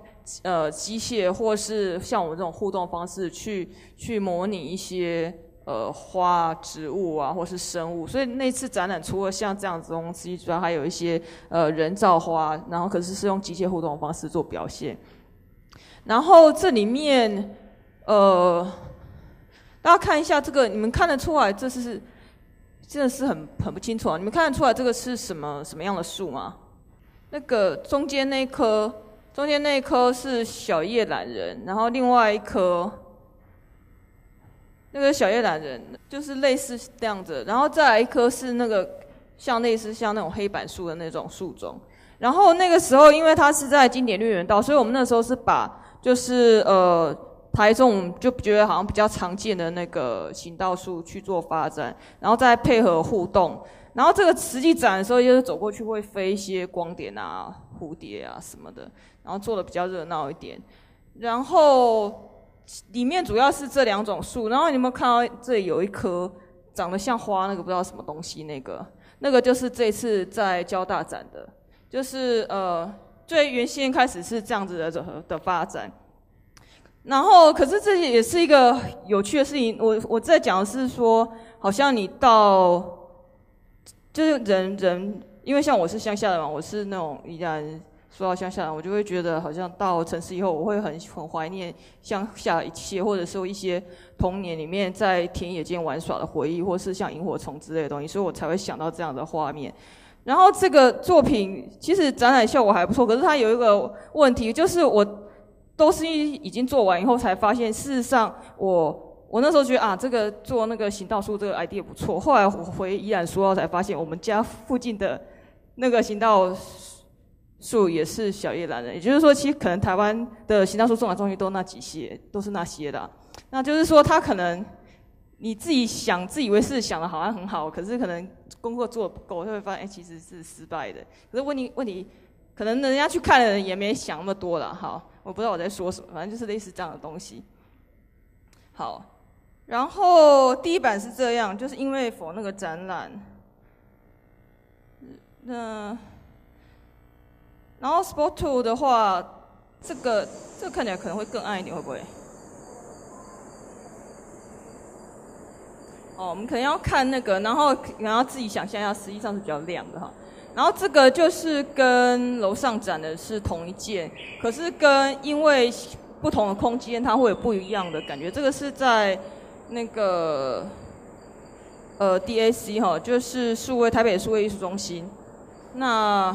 呃机械或是像我们这种互动方式去去模拟一些。呃，花、植物啊，或是生物，所以那次展览除了像这样子东西，主要还有一些呃人造花，然后可是是用机械互动的方式做表现。然后这里面，呃，大家看一下这个，你们看得出来这是真的是很很不清楚啊？你们看得出来这个是什么什么样的树吗？那个中间那棵，中间那棵是小叶懒人，然后另外一棵。那个小叶懒人就是类似这样子，然后再来一棵是那个像类似像那种黑板树的那种树种。然后那个时候，因为它是在经典绿园道，所以我们那时候是把就是呃台种就觉得好像比较常见的那个行道树去做发展，然后再配合互动。然后这个实际展的时候，就是走过去会飞一些光点啊、蝴蝶啊什么的，然后做的比较热闹一点。然后。里面主要是这两种树，然后你有没有看到这里有一棵长得像花那个不知道什么东西那个那个就是这次在交大展的，就是呃最原先开始是这样子的的发展，然后可是这也是一个有趣的事情，我我在讲的是说，好像你到就是人人，因为像我是乡下的嘛，我是那种依然。说到乡下，我就会觉得好像到城市以后，我会很很怀念乡下一切，或者说一些童年里面在田野间玩耍的回忆，或是像萤火虫之类的东西，所以我才会想到这样的画面。然后这个作品其实展览效果还不错，可是它有一个问题，就是我都是已经做完以后才发现，事实上我我那时候觉得啊，这个做那个行道树这个 idea 不错，后来我回宜兰书后才发现，我们家附近的那个行道。树也是小叶兰人，也就是说，其实可能台湾的行道树种来种去都那几些，都是那些的。那就是说，他可能你自己想，自以为是想的好，像很好，可是可能功课做的不够，就会发现哎，其实是失败的。可是问题问题，可能人家去看的人也没想那么多了。好，我不知道我在说什么，反正就是类似这样的东西。好，然后第一版是这样，就是因为否那个展览，那。然后 Sport Two 的话，这个这个看起来可能会更暗一点，会不会？哦，我们可能要看那个，然后然后自己想象一下，实际上是比较亮的哈。然后这个就是跟楼上展的是同一件，可是跟因为不同的空间，它会有不一样的感觉。这个是在那个呃 DAC 哈，就是数位台北数位艺术中心那。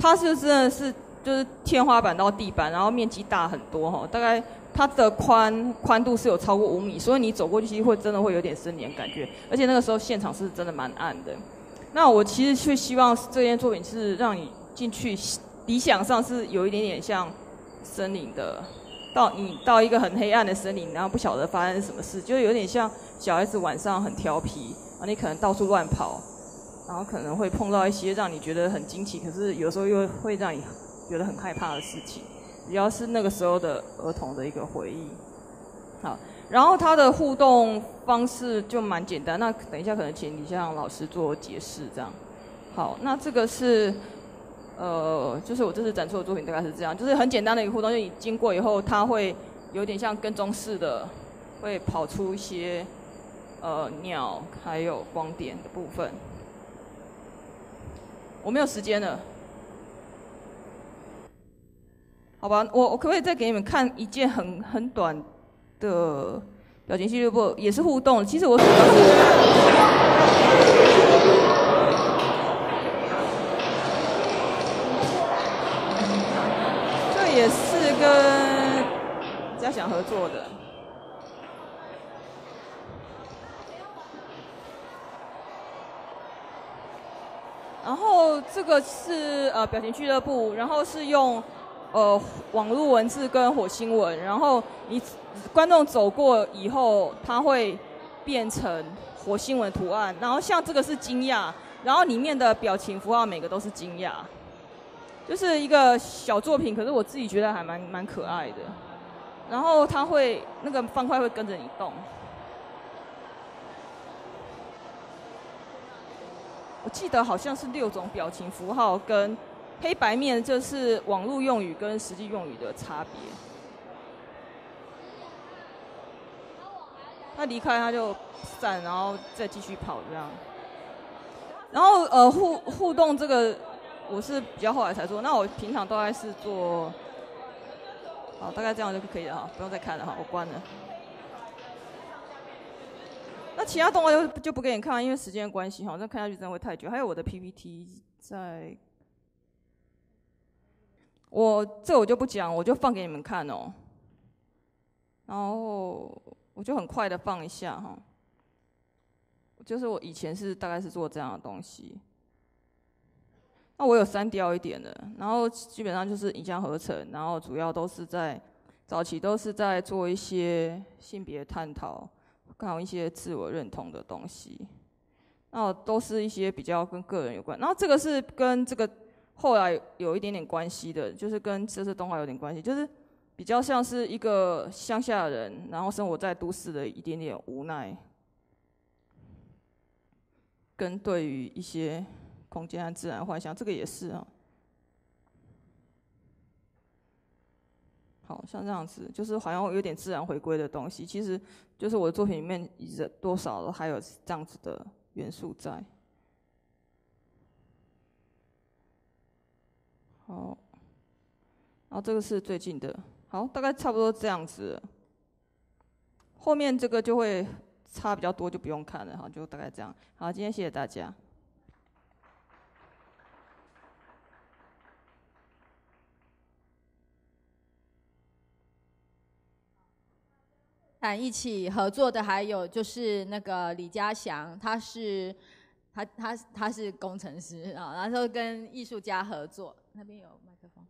它是真的是就是天花板到地板，然后面积大很多哈，大概它的宽宽度是有超过五米，所以你走过去其实会真的会有点森林感觉，而且那个时候现场是真的蛮暗的。那我其实去希望这件作品是让你进去，理想上是有一点点像森林的，到你到一个很黑暗的森林，然后不晓得发生什么事，就有点像小孩子晚上很调皮啊，你可能到处乱跑。然后可能会碰到一些让你觉得很惊奇，可是有时候又会让你觉得很害怕的事情。主要是那个时候的儿童的一个回忆。好，然后他的互动方式就蛮简单。那等一下可能请你向老师做解释，这样。好，那这个是，呃，就是我这次展出的作品大概是这样，就是很简单的一个互动，就你经过以后，它会有点像跟踪似的，会跑出一些，呃，鸟还有光点的部分。我没有时间了，好吧，我我可不可以再给你们看一件很很短的表情系列，不，也是互动。其实我这也是跟嘉翔合作的。然后这个是呃表情俱乐部，然后是用呃网络文字跟火星文，然后你观众走过以后，它会变成火星文图案。然后像这个是惊讶，然后里面的表情符号每个都是惊讶，就是一个小作品，可是我自己觉得还蛮蛮可爱的。然后它会那个方块会跟着你动。我记得好像是六种表情符号跟黑白面，就是网络用语跟实际用语的差别。他离开他就散，然后再继续跑这样。然后呃，互互动这个我是比较后来才做。那我平常大概是做，好，大概这样就可以了哈，不用再看了哈，我关了。那其他动画就就不给你看了，因为时间关系哈，这看下去真的会太久。还有我的 PPT 在，我这我就不讲，我就放给你们看哦。然后我就很快的放一下哈，就是我以前是大概是做这样的东西。那我有删掉一点的，然后基本上就是影像合成，然后主要都是在早期都是在做一些性别探讨。看一些自我认同的东西，那都是一些比较跟个人有关。然后这个是跟这个后来有一点点关系的，就是跟这次动画有点关系，就是比较像是一个乡下人，然后生活在都市的一点点无奈，跟对于一些空间和自然幻想，这个也是啊。好像这样子，就是好像有点自然回归的东西，其实就是我的作品里面一直多少都还有这样子的元素在。好，然后这个是最近的，好，大概差不多这样子。后面这个就会差比较多，就不用看了，哈，就大概这样。好，今天谢谢大家。但一起合作的还有就是那个李嘉祥，他是他他他是工程师啊，然后跟艺术家合作，那边有麦克风。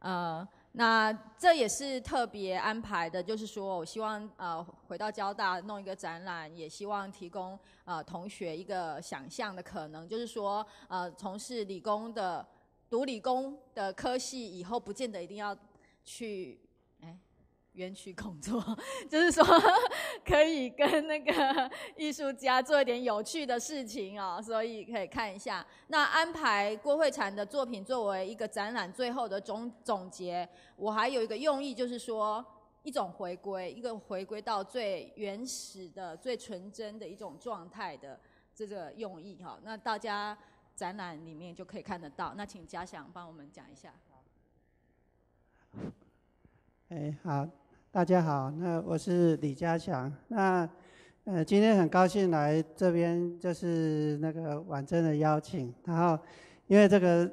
呃，那这也是特别安排的，就是说我希望呃回到交大弄一个展览，也希望提供呃同学一个想象的可能，就是说呃从事理工的读理工的科系以后不见得一定要去。园区工作，就是说 可以跟那个艺术家做一点有趣的事情哦，所以可以看一下。那安排郭慧婵的作品作为一个展览最后的总总结，我还有一个用意，就是说一种回归，一个回归到最原始的、最纯真的一种状态的这个用意哈。那大家展览里面就可以看得到。那请嘉祥帮我们讲一下。哎，好。大家好，那我是李家祥。那呃，今天很高兴来这边，就是那个婉珍的邀请。然后，因为这个，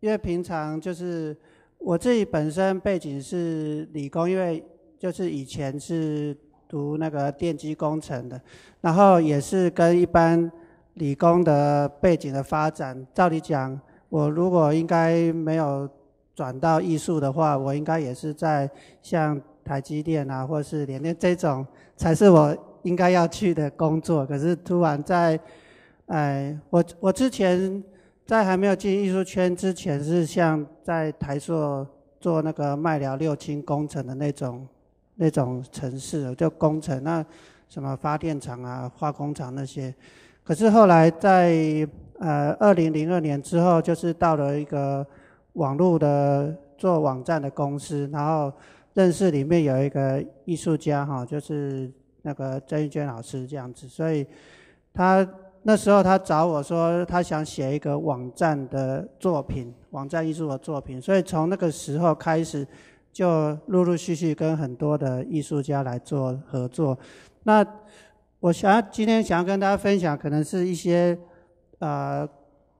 因为平常就是我自己本身背景是理工，因为就是以前是读那个电机工程的，然后也是跟一般理工的背景的发展。照理讲，我如果应该没有转到艺术的话，我应该也是在像。台积电啊，或是联电这种，才是我应该要去的工作。可是突然在，哎，我我之前在还没有进艺术圈之前，是像在台塑做那个麦寮六轻工程的那种那种城市，就工程。那什么发电厂啊、化工厂那些。可是后来在呃二零零二年之后，就是到了一个网络的做网站的公司，然后。认识里面有一个艺术家哈，就是那个曾玉娟老师这样子，所以他那时候他找我说他想写一个网站的作品，网站艺术的作品，所以从那个时候开始就陆陆续续跟很多的艺术家来做合作。那我想今天想要跟大家分享，可能是一些啊。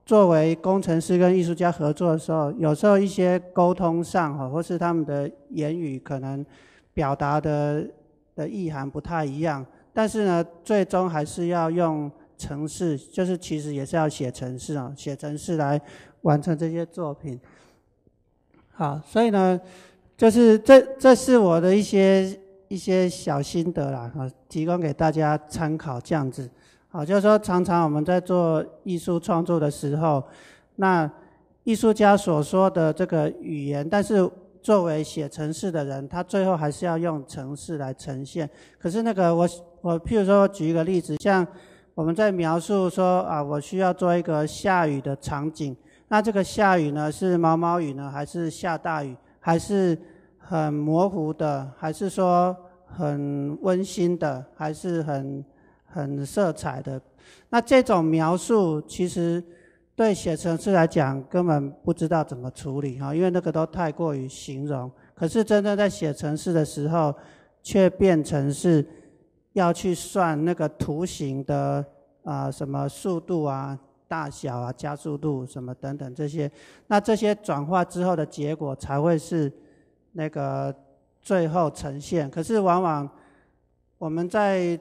作为工程师跟艺术家合作的时候，有时候一些沟通上哈，或是他们的言语可能表达的的意涵不太一样，但是呢，最终还是要用程式，就是其实也是要写程式啊，写程式来完成这些作品。好，所以呢，就是这这是我的一些一些小心得啦，啊，提供给大家参考，这样子。啊，就是说，常常我们在做艺术创作的时候，那艺术家所说的这个语言，但是作为写城市的人，他最后还是要用城市来呈现。可是那个我我，譬如说举一个例子，像我们在描述说啊，我需要做一个下雨的场景，那这个下雨呢，是毛毛雨呢，还是下大雨，还是很模糊的，还是说很温馨的，还是很？很色彩的，那这种描述其实对写程式来讲根本不知道怎么处理哈，因为那个都太过于形容。可是真正在写程式的时候，却变成是要去算那个图形的啊什么速度啊、大小啊、加速度什么等等这些。那这些转化之后的结果才会是那个最后呈现。可是往往我们在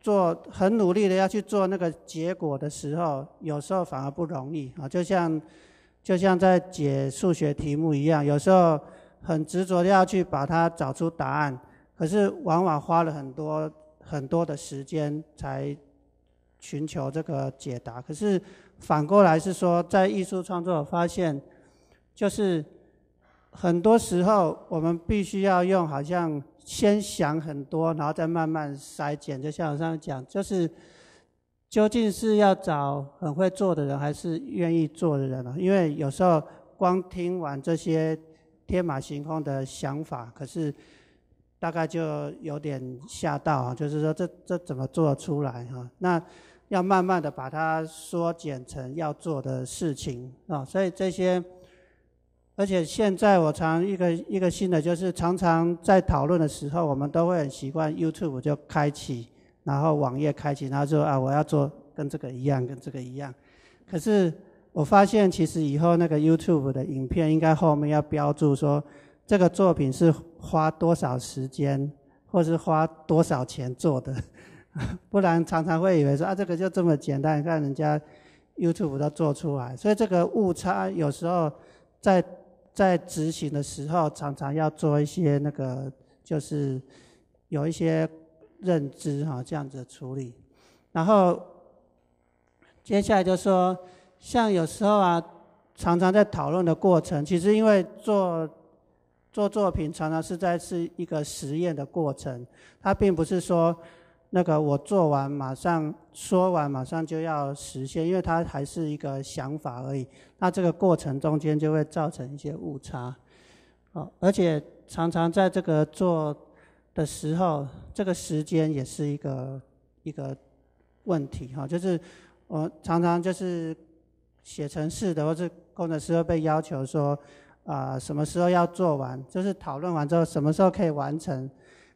做很努力的要去做那个结果的时候，有时候反而不容易啊！就像，就像在解数学题目一样，有时候很执着的要去把它找出答案，可是往往花了很多很多的时间才寻求这个解答。可是反过来是说，在艺术创作发现，就是很多时候我们必须要用好像。先想很多，然后再慢慢筛减。就像我上面讲，就是究竟是要找很会做的人，还是愿意做的人呢？因为有时候光听完这些天马行空的想法，可是大概就有点吓到啊。就是说，这这怎么做出来哈？那要慢慢的把它缩减成要做的事情啊。所以这些。而且现在我常一个一个新的，就是常常在讨论的时候，我们都会很习惯 YouTube 就开启，然后网页开启，然后就啊，我要做跟这个一样，跟这个一样。可是我发现，其实以后那个 YouTube 的影片，应该后面要标注说这个作品是花多少时间，或是花多少钱做的，不然常常会以为说啊，这个就这么简单，看人家 YouTube 都做出来。所以这个误差有时候在。在执行的时候，常常要做一些那个，就是有一些认知哈，这样子处理。然后接下来就说，像有时候啊，常常在讨论的过程，其实因为做做作品常常是在是一个实验的过程，它并不是说。那个我做完马上说完马上就要实现，因为它还是一个想法而已。那这个过程中间就会造成一些误差，哦，而且常常在这个做的时候，这个时间也是一个一个问题哈。就是我常常就是写程式的或是工程师会被要求说啊，什么时候要做完？就是讨论完之后，什么时候可以完成？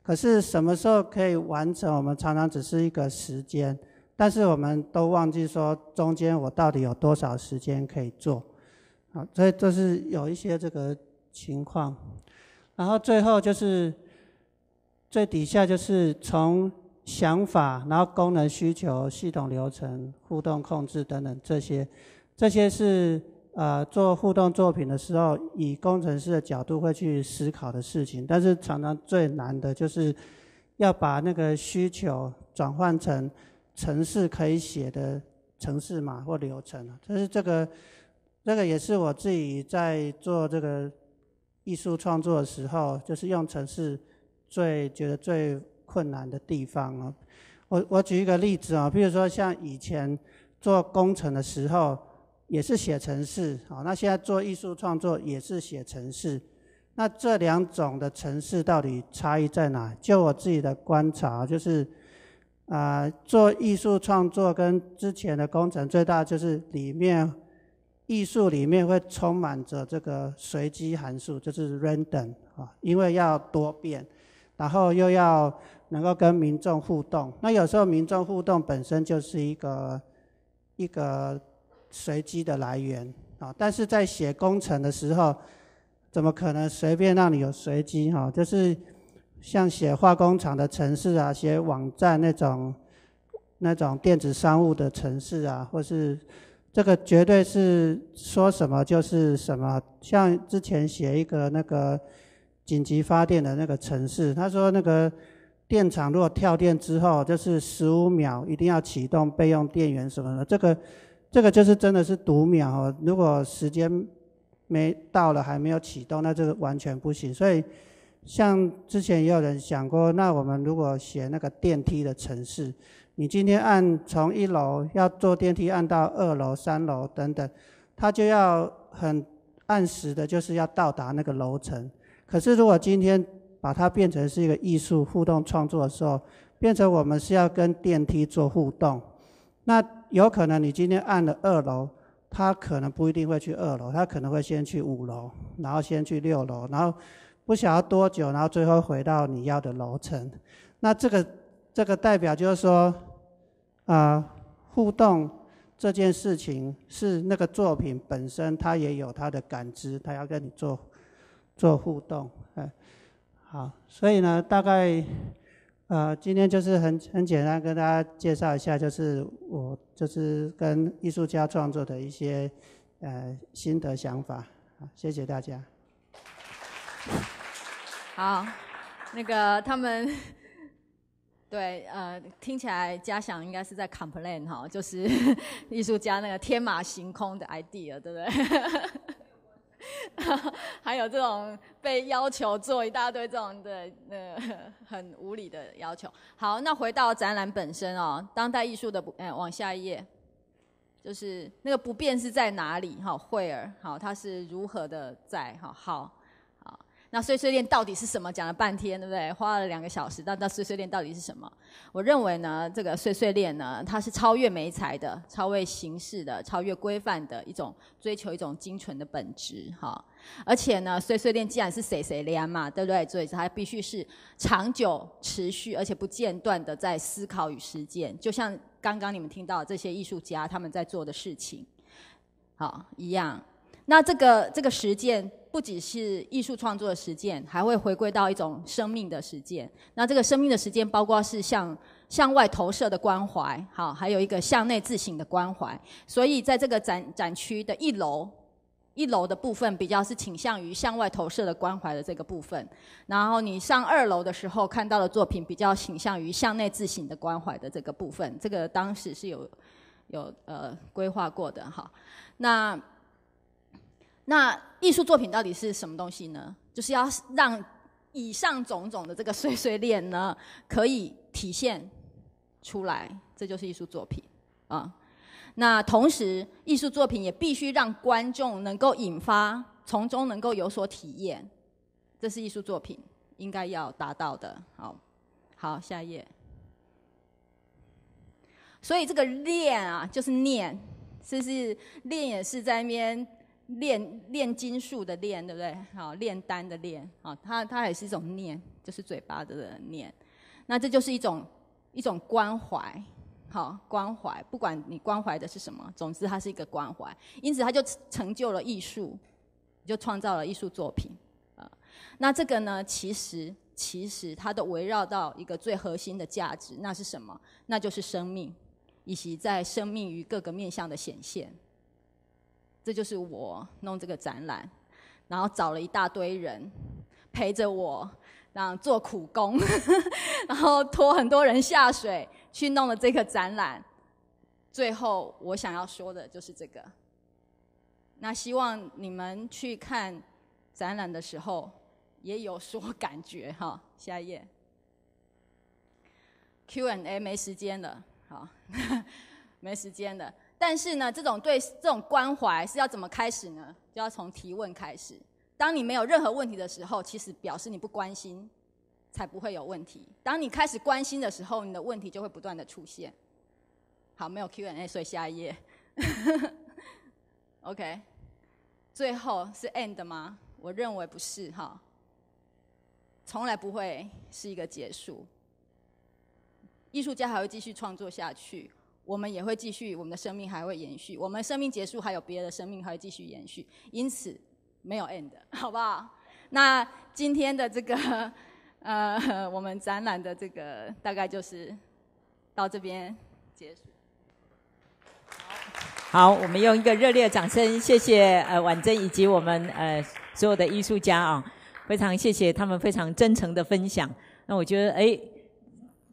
可是什么时候可以完成？我们常常只是一个时间，但是我们都忘记说中间我到底有多少时间可以做。好，所以都是有一些这个情况。然后最后就是最底下就是从想法，然后功能需求、系统流程、互动控制等等这些，这些是。呃，做互动作品的时候，以工程师的角度会去思考的事情，但是常常最难的就是要把那个需求转换成城市可以写的城市码或流程啊。就是这个，这个也是我自己在做这个艺术创作的时候，就是用城市最觉得最困难的地方啊。我我举一个例子啊，比如说像以前做工程的时候。也是写程式，好，那现在做艺术创作也是写程式，那这两种的程式到底差异在哪？就我自己的观察，就是，啊，做艺术创作跟之前的工程最大就是里面艺术里面会充满着这个随机函数，就是 random 啊，因为要多变，然后又要能够跟民众互动。那有时候民众互动本身就是一个一个。随机的来源啊，但是在写工程的时候，怎么可能随便让你有随机哈？就是像写化工厂的城市啊，写网站那种那种电子商务的城市啊，或是这个绝对是说什么就是什么。像之前写一个那个紧急发电的那个城市，他说那个电厂如果跳电之后，就是十五秒一定要启动备用电源什么的，这个。这个就是真的是读秒哦！如果时间没到了还没有启动，那这个完全不行。所以，像之前也有人想过，那我们如果写那个电梯的城市，你今天按从一楼要坐电梯按到二楼、三楼等等，它就要很按时的，就是要到达那个楼层。可是如果今天把它变成是一个艺术互动创作的时候，变成我们是要跟电梯做互动，那。有可能你今天按了二楼，他可能不一定会去二楼，他可能会先去五楼，然后先去六楼，然后不晓得多久，然后最后回到你要的楼层。那这个这个代表就是说，啊，互动这件事情是那个作品本身，它也有它的感知，它要跟你做做互动。哎，好，所以呢，大概。呃，今天就是很很简单跟大家介绍一下，就是我就是跟艺术家创作的一些呃心得想法，谢谢大家。好，那个他们对呃听起来嘉祥应该是在 complain 哈，就是 艺术家那个天马行空的 idea，对不对？还有这种被要求做一大堆这种的呃很无理的要求。好，那回到展览本身哦，当代艺术的不，哎，往下一页，就是那个不变是在哪里哈？惠儿，好，他是如何的在哈？好。那碎碎念到底是什么？讲了半天，对不对？花了两个小时，那那碎碎念到底是什么？我认为呢，这个碎碎念呢，它是超越美才的、超越形式的、超越规范的一种追求，一种精纯的本质，哈。而且呢，碎碎念既然是碎碎念嘛，对不对？所以它必须是长久、持续而且不间断的在思考与实践，就像刚刚你们听到这些艺术家他们在做的事情，好一样。那这个这个实践。不只是艺术创作的实践，还会回归到一种生命的实践。那这个生命的实践，包括是向向外投射的关怀，好，还有一个向内自省的关怀。所以，在这个展展区的一楼，一楼的部分比较是倾向于向外投射的关怀的这个部分。然后你上二楼的时候看到的作品，比较倾向于向内自省的关怀的这个部分。这个当时是有有呃规划过的哈。那。那艺术作品到底是什么东西呢？就是要让以上种种的这个碎碎念呢，可以体现出来，这就是艺术作品啊。那同时，艺术作品也必须让观众能够引发，从中能够有所体验，这是艺术作品应该要达到的。好，好，下一页。所以这个念啊，就是念，不是念也是在那边。炼炼金术的炼，对不对？好，炼丹的炼，好，它它也是一种念，就是嘴巴的念。那这就是一种一种关怀，好，关怀，不管你关怀的是什么，总之它是一个关怀。因此它就成就了艺术，就创造了艺术作品啊。那这个呢，其实其实它都围绕到一个最核心的价值，那是什么？那就是生命，以及在生命与各个面向的显现。这就是我弄这个展览，然后找了一大堆人陪着我，然后做苦工，然后拖很多人下水去弄了这个展览。最后我想要说的就是这个。那希望你们去看展览的时候也有所感觉哈。下一页。Q&A 没时间了，好，没时间了。但是呢，这种对这种关怀是要怎么开始呢？就要从提问开始。当你没有任何问题的时候，其实表示你不关心，才不会有问题。当你开始关心的时候，你的问题就会不断的出现。好，没有 Q&A，所以下一页。OK，最后是 end 吗？我认为不是哈，从来不会是一个结束。艺术家还会继续创作下去。我们也会继续，我们的生命还会延续。我们生命结束，还有别的生命还会继续延续。因此，没有 end，好不好？那今天的这个，呃，我们展览的这个大概就是到这边结束。好，我们用一个热烈的掌声，谢谢呃婉珍以及我们呃所有的艺术家啊，非常谢谢他们非常真诚的分享。那我觉得，哎。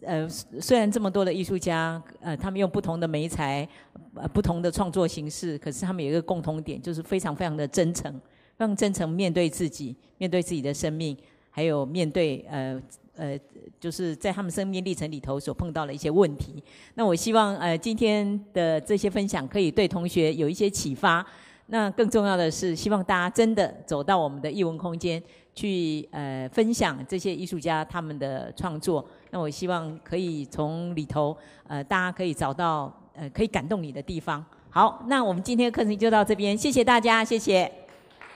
呃，虽然这么多的艺术家，呃，他们用不同的媒材，呃，不同的创作形式，可是他们有一个共同点，就是非常非常的真诚，非常真诚面对自己，面对自己的生命，还有面对呃呃，就是在他们生命历程里头所碰到的一些问题。那我希望呃今天的这些分享可以对同学有一些启发。那更重要的是，希望大家真的走到我们的艺文空间。去呃分享这些艺术家他们的创作，那我希望可以从里头呃大家可以找到呃可以感动你的地方。好，那我们今天的课程就到这边，谢谢大家，谢谢，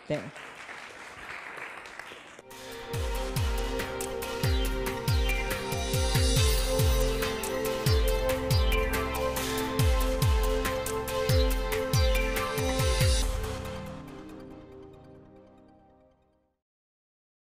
对。